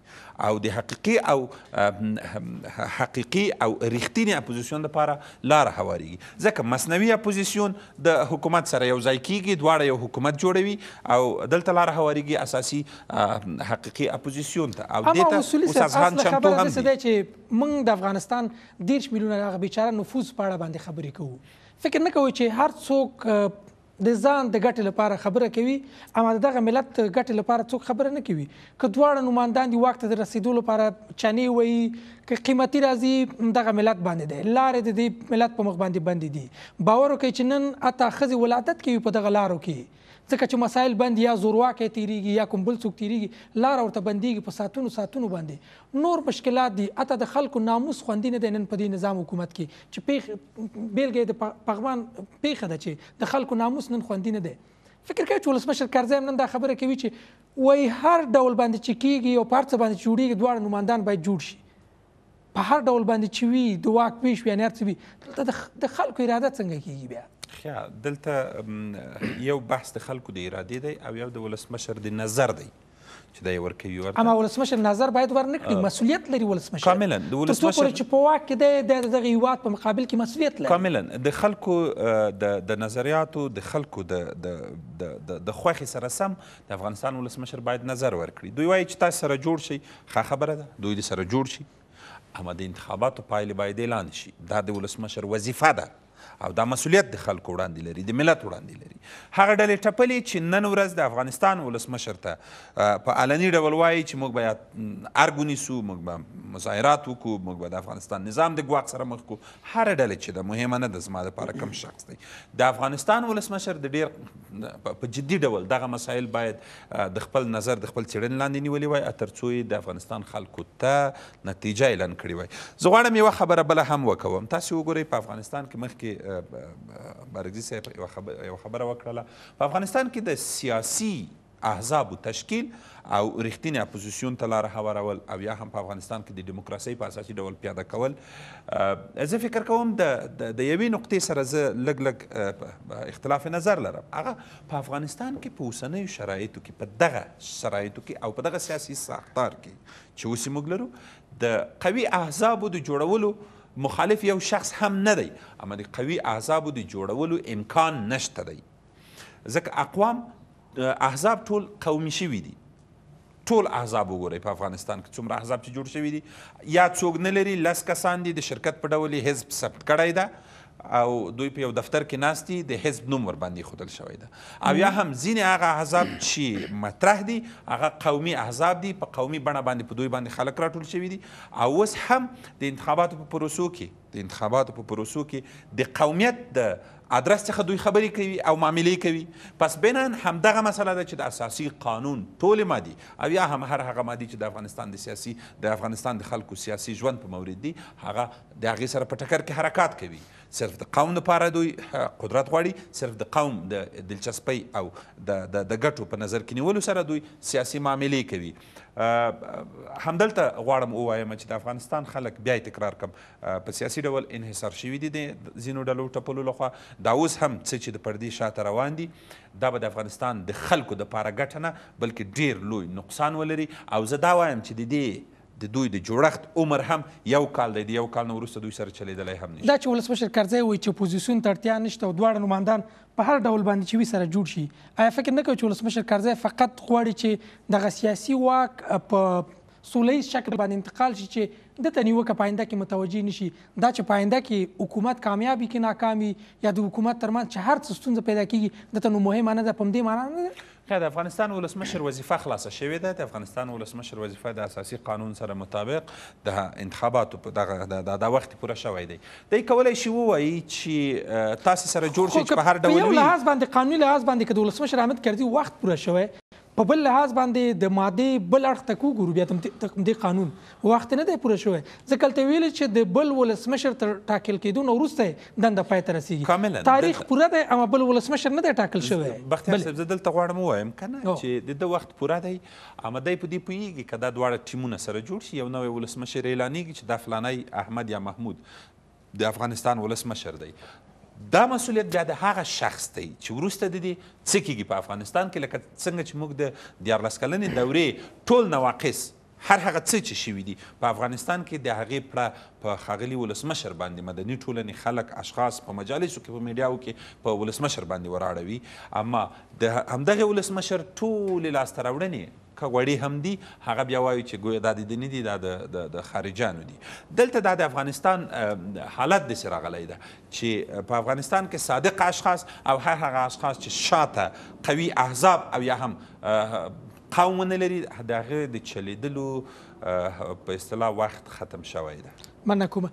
او د حقیقي او حقیقي او ریښتینی اپوزیسیون لپاره لاره هواریږي ځکه مصنوي اپوزیسیون د حکومت سره یو ځای کیږي دواړه یو حکومت جوړوي او دلته لاره هواریږي اساسي حقیقي اپوزیسیون ته او دې ته استاد خان چمتو هم دي چې موږ د افغانستان دیرش میلیونه هغه بیچاره نفوس په اړه باندې خبرې کوو فکر نه کوئ چې هر څوک د ځان د ګټې لپاره خبره کوي اما دغه ملت ګټې لپاره څوک خبره نه کوي که دواړه نوماندان دي واک ته د رسیدو لپاره چانې وایي که قیمتي راځي دغه ملت باندې دی لارې د دې ملت په مخ باندې بندې دي باور وکړئ چې نن حتی ښځې ولادت کوي په دغه لارو کې ځکه چې مسایل بند یا زورواکې تیریږي یا کوم بل څوک تیریږي لار ورته بندیږي په ساتونو ساتونو باندې نور مشکلات دي اته د خلکو ناموس خوندي نه دی نن په دې نظام حکومت کې چې پیخ بیلګې د پغمان پیخه ده چې د خلکو ناموس نن خوندي نه دی فکر کوي چې ولسمشر کرزی نن دا خبره کوي چې وای هر ډول باندې چې کیږي او پارت باندې جوړیږي دواړه نمائندان باید جوړ شي په هر ډول باندې چې وي د واک پیش وي نه ارتبي د خلکو اراده څنګه کیږي بیا ملکیا دلته یو بحث د خلکو د ارادې دی او یو د ولسمشر د نظر دی چې دا یې ورکوي ورته اما ولسمشر نظر باید ورنکړي مسولیت لري ولسمشر کاملا د ولسمشر تر څو چې په واک کې د دغه هیواد په مقابل کې مسولیت لري کاملا د خلکو د نظریاتو د خلکو د د د د خوښې سره سم د افغانستان ولسمشر باید نظر ورکړي دوی وایي چې تاسو سره جوړ شي ښه خبره ده دوی سره جوړ شي اما د انتخاباتو پایلې باید اعلان شي دا د ولسمشر وظیفه ده او دا مسولیت د خلکو وړاندې لري د ملت وړاندې لري هغه ډلې ټپلې چې نن ورځ د افغانستان ولسمشر ته په علني ډول وایي چې موږ به ارګ ونیسو موږ به مظاهرات وکړو موږ به د افغانستان نظام د ګواښ سره مخ کړو هره ډلې چې ده مهمه نه ده زما دپاره کم شخص دی د افغانستان ولسمشر د ډېر په جدي ډول دغه مسایل باید د خپل نظر د خپل څېړنې لاندې نیولې وای ترڅو یې د افغانستان خلکو ته نتیجه اعلان کړې وای زه غواړم یوه خبره بله هم وکوم تاسې وګورئ په افغانستان کې مخکې بارګزي صاحب یو خبره وکړله په افغانستان کې د سیاسي احزابو تشکیل او رښتینی اپوزیسیون ته لاره هوارول او یا هم په افغانستان کې د ډیموکراسۍ په اساسي ډول پیاده کول زه فکر کوم د د یوې نقطې سره زه لږ لږ اختلاف نظر لرم هغه په افغانستان کې په اوسنیو شرایطو کې په دغه شرایطو کې او په دغه سیاسي ساختار کې چې اوس موږ لرو د قوي احزابو د جوړولو مخالف یو شخص هم نه دی اما د قوي احزابو د جوړولو امکان نشته دی ځکه اقوام احزاب ټول قومي شوي دي ټول احزاب وګورئ په افغانستان کې څومره احزاب چې جوړ شوي دي یا څوک نه لري لس کسان دي د شرکت په ډول یې حزب ثبت کړی ده او دوی په یو دفتر کې ناستی د حزب نوم ور باندې خودل شوی ده او یا هم ځینې هغه احزاب چې مطرح دي هغه قومي احزاب دي په قومي بڼه باندې په دوی باندې خلک راټول شوي دي او اوس هم د انتخاباتو په پروسو کې د انتخاباتو په پروسو کې د قومیت د ادرس څخه دوی خبرې کوي او معاملې کوي پس بینن همدغه مسله ده چې د اساسي قانون ټولې مادي او یا هم هر هغه مادي چې د افغانستان د سیاسي د افغانستان د خلکو سیاسي ژوند په مورد دي هغه د هغې سره په ټکر کې حرکات کوي صرف د قوم لپاره دوی قدرت غواړي صرف د قوم د دلچسپۍ او د د ګټو په نظر کې نیولو سره دوی سیاسي معاملې کوي همدلته غواړم ووایم چې د افغانستان خلک بیا تکرار کم په سیاسي ډول انحصار شوي دي د ځینو ډلو ټپلو لخوا دا اوس هم څه چې د پردې شاته روان دي دا به د افغانستان د خلکو د پاره ګټه نه بلکې ډیر لوی نقصان ولري او زه دا وایم چې د دې د دوی د جوړښت عمر هم یو کال دی د یو کال نه وروسته دوی سره چلیدلی هم نشي دا چې ولسمشر کرځی وایي چې اپوزیسیون ته اړتیا نشته او دواړه نمایندان په هر ډول باندې چې وي سره جوړ شي آیا فکر نه کوئ چې ولسمشر کرځی فقط غواړي چې دغه سیاسي واک په سوله ییز شکل باندې انتقال شي چې دته نیوکه په آینده کې متوجه نشي دا چې په آینده کې حکومت کامیابی کې ناکامي یا د حکومت ترمنځ چې هر څه ستونزه پیدا کیږي دته نو مهمه نه ده په همدې معنا نه ده که د افغانستان ولسمشر وظیفه خلاصه شوې ده د افغانستان ولسمشر وظیفه د اساسي قانون سره مطابق د انتخاباتو دغه د وخت پوره شوی دی دی کولی شي ووایي چې تاسې سره جوړ شي چې په هر ډول وي لحاظ باندې قانوني لحاظ باندې که د ولسمشر احمد کردي وخت پوره شوی په بل لحاظ باندې د ماده بل اړخ ته وګورو بیا تم دې قانون وخت نه دی پوره شوی ځکه تل ویل چې د بل ولسمشر تر ټاکل کېدو نو وروسته دنده پای ته رسیدي تاریخ پوره دی اما بل ولسمشر نه دی ټاکل شوی بختیار صاحب زه دلته غواړم ووایم کنه چې د د وخت پوره دی اما دی په دې پوهیږي که دا دواړه ټیمونه سره جوړ شي یو نوی ولسمشر اعلانیږي چې دا فلانی احمد یا محمود د افغانستان ولسمشر دی دا مسولیت بیا د هغه شخص دی چې وروسته د دې څه کیږي په افغانستان کې لکه څنګه چې موږ د دیارلس کلنې دورې ټول نواقص هر هغه څه چې شوي دي په افغانستان کې د هغې پړه په ښاغلي ولسمشر باندې مدني ټولنې خلک اشخاص په مجالسو کې په میډیاو کې په ولسمشر باندې وراړوي اما د همدغې ولسمشر ټولې لاسته راوړنې که وړې هم دي هغه بیا وایي چې ګویا دا د دې نه دي دا د خارجانو دي دلته دا د افغانستان حالت داسې راغلی ده چې په افغانستان کې صادق اشخاص او هر هغه اشخاص چې شاته قوي احزاب او یا هم قوم ونه لري د هغې د چلیدلو په اصطلاح وخت ختم شوی ده مننه کوم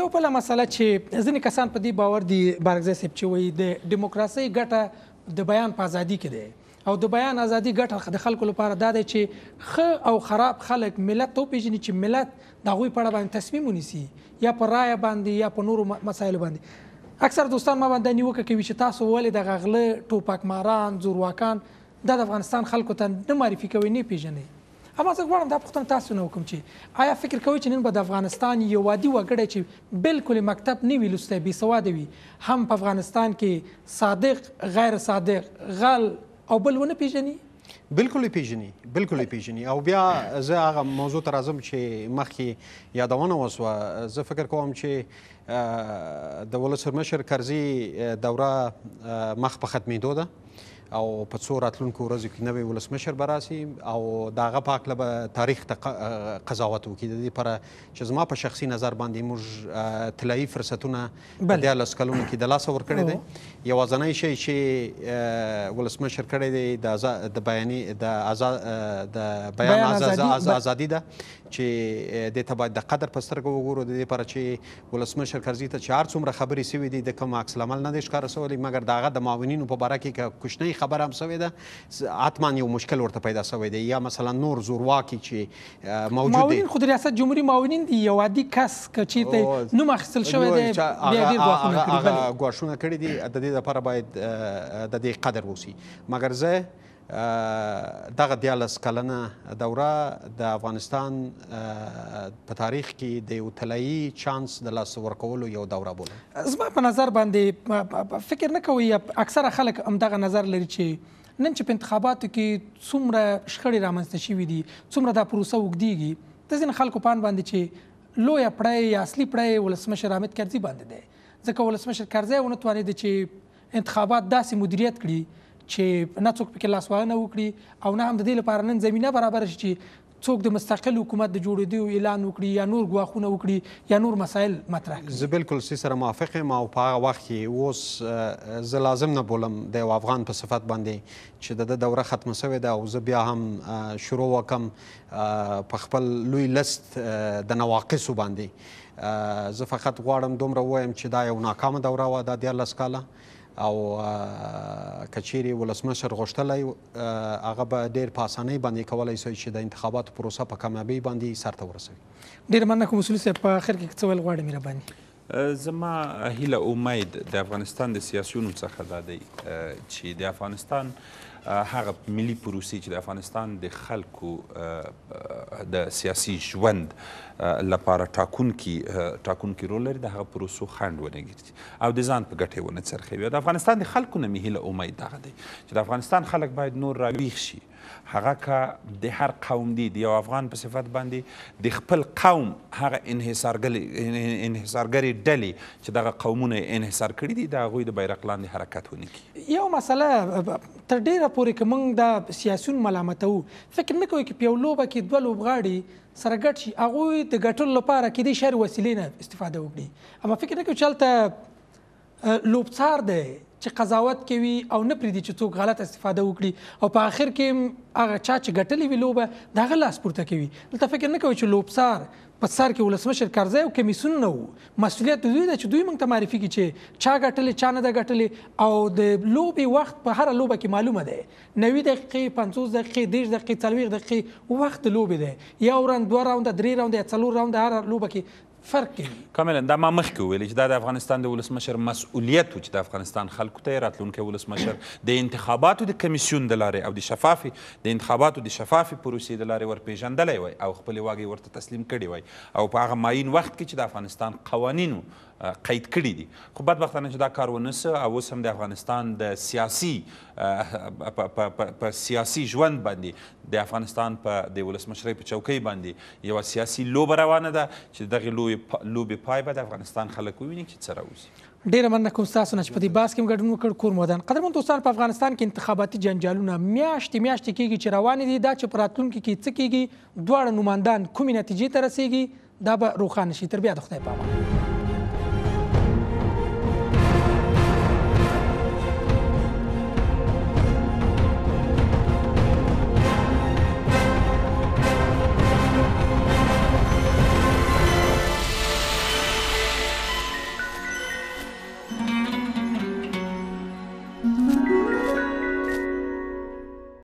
یو بله مسله چې ځینې کسان په دې باور دي بارکزی صاحب چې وایي د ډیموکراسۍ ګټه د بیان په ازادي کې دی او د بیان ازادي ګټه د خلکو لپاره دا دی چې خ او خراب خلک ملت ته پیژني چې ملت د غوي پړه باندې تصمیم ونیسي یا پر رائے باندې یا په نورو مسایلو باندې اکثر دوستان ما باندې نیوکه کوي چې تاسو ولې د غغله ټوپک ماران زورواکان د افغانستان خلکو ته نه معرفي کوي نه پیژني اما زه غواړم دا پوښتنه تاسو نه وکم چې آیا فکر کوئ چې نن به د افغانستان یو وادي وګړی چې بالکل مکتب نه وي لوستی بې سواده وي هم په افغانستان کې صادق غیر صادق غل او بل ونه پیژني بالکل پیژني بالکل پیژني او بیا زه هغه موضوع ته راځم چې مخکې یادونه وسوه زه فکر کوم چې د ولسمشر کرزي دوره مخ په ختمېدو ده او په څو راتلونکو ورځو کې نوې ولسمشر به راسي او د هغه په هکله به تاریخ ته قضاوت وکړي د دې لپاره چې زما په شخصي نظر باندې موږ طلایي فرصتونه په دیارلس کلونو کې د لاسه ورکړی دی یوازینی شی چې ولسمشر کړی دی د بیاني د آزاد د بیان ازادي ده چې د ته باید د قدر په سترګه وګورو د دې لپاره چې ولسمشر کرزي ته چې هر څومره خبرې سوي دي د کوم عکس العمل نه دي ښکاره سوی مګر د هغه د معاونینو په باره کې که کوچنۍ خبره هم سوې ده حتما یو مشکل ورته پیدا سوی دی یا مثلا نور زورواکي چې موجود دي معاونین خو د ریاست جمهوري معاونین دي یو عادي کس که چیرته نوم اخیستل شوی دی بیا ډېر ګواښونه کړي دي د دې لپاره باید د دې قدر وسی مګر زه دغه دیالس کلنه دوره د افغانستان په تاریخ کې د یو طلایی چانس د لاس ورکولو یو دوره بوله زما په نظر باندې فکر نه کوي اکثره خلک هم دغه نظر لري چې نن چې په انتخاباتو کې څومره شخړې رامنځته شوې دي څومره دا پروسه وګدیږي د ځین خلکو پان باندې چې لوی پړی یا اصلي پړی ولسمشر حامد کرزي باندې دی ځکه ولسمشر کرزی ونه توانید چې انتخابات داسې مدیریت کړي چې نه څوک پکې لاسوهنه وکړي او نه هم د دې لپاره نن زمينه برابر شي چې څوک د مستقل حکومت د جوړېدو اعلان وکړي یا نور غواخونه وکړي یا نور مسایل مطرح کړي زه بالکل سي سره موافق یم او په هغه وخت کې اوس زه لازم نه بولم د افغان په صفت باندې چې د دوره ختم شوې ده او زه بیا هم شروع وکم په خپل لوی لست د نواقص باندې زه فقط غواړم دومره وایم چې دا یو ناکامه دوره و دا د 14 کاله او کچيري ولسمشر غوښتلې هغه به ډېر په اسانۍ باندې کولای شي چې د انتخاباتو پروسه په کامیابی باندې سرته ورسوي ډیر مننه کوم مسؤل صاحب په اخر کې څه ویل غواړم مهرباني زما هیله امید د افغانستان د سیاسيونو څخه ده چې د افغانستان آ, هغه ملي پروسې چې د افغانستان د خلکو د سیاسي ژوند لپاره ټاکونکي ټاکونکي رول لري د هغه پروسو خنډ ونهګرځي او د ځان په ګټې ونه څرخوي د افغانستان د خلکو نه مې هیله امید دغه دی چې د افغانستان خلک باید نور راویښ شي هغه که د هر قوم دی د یو افغان په صفت باندې د خپل قوم هغه انحصارګرې ډلې چې دغه قومونه انحصار کړي دي د هغوی د بیرق لاندې حرکت ونکړي یو مسله تر ډیره پورې که موږ دا سیاسیون ملامتوو فکر نه کوئ که په یو لوبه کې دوه لوبغاړي سره ګډ شي هغوی د ګټلو لپاره کیدای شي هر وسیلې نه استفاده وکړي اما فکر نه کوئ چې هلته لوبڅار دی چې قضاوت کوي او نه پریدي چې څوک غلط استفاده وکړي او په آخر کې هغه چا چې ګټلې وی لوبه دا غلاس پورته کوي دلته فکر نه کوي چې لوبسار په سر کې ولسمشر کارځای او کمیسون نه وو مسولیت د دوی د چې دوی موږ ته معرفي کی چې چا غټلې چا نه غټلې او د لوبي وخت په هر لوبه کې معلومه ده 90 دقیقې 50 دقیقې 10 دقیقې 40 دقیقې وخت لوبي ده یو راوند دوه راوند درې راوند څلور راوند هر لوبه کې فرق کوي کاملا دا ما مخکې ویلې چې دا د افغانستان د ولسمشر مسؤلیت و چې د افغانستان خلکو ته یې راتلونکی ولسمشر د انتخاباتو د کمیسیون د لارې او د شفافې د انتخاباتو د شفافې پروسې د لارې ورپېژندلی وای او خپلې واګې ورته تسلیم کړې وای او په هغه معین وخت کې چې د افغانستان قوانینو قید کړي دي خو بدبختانه چې دا کار ونسه او اوس هم د افغانستان د سیاسي په سیاسي ژوند باندې د افغانستان په د ولسمشرۍ په چوکۍ باندې یوه سیاسي لوبه روانه ده چې دغې لوبې پای به د افغانستان خلک وویني چې څه راوځي ډیره مننه کوم تاسو نه چې په دې باس کې هم ګډون وکړ کور مودان قدرمن دوستان په افغانستان کې انتخاباتي جنجالونه میاشتې میاشتې کېږي چې روان دي دا چې په راتلونکي کې څه کېږي دواړه نوماندان کومې نتیجې ته رسیږي دا به روښانه شي تر بیا د خدای په امان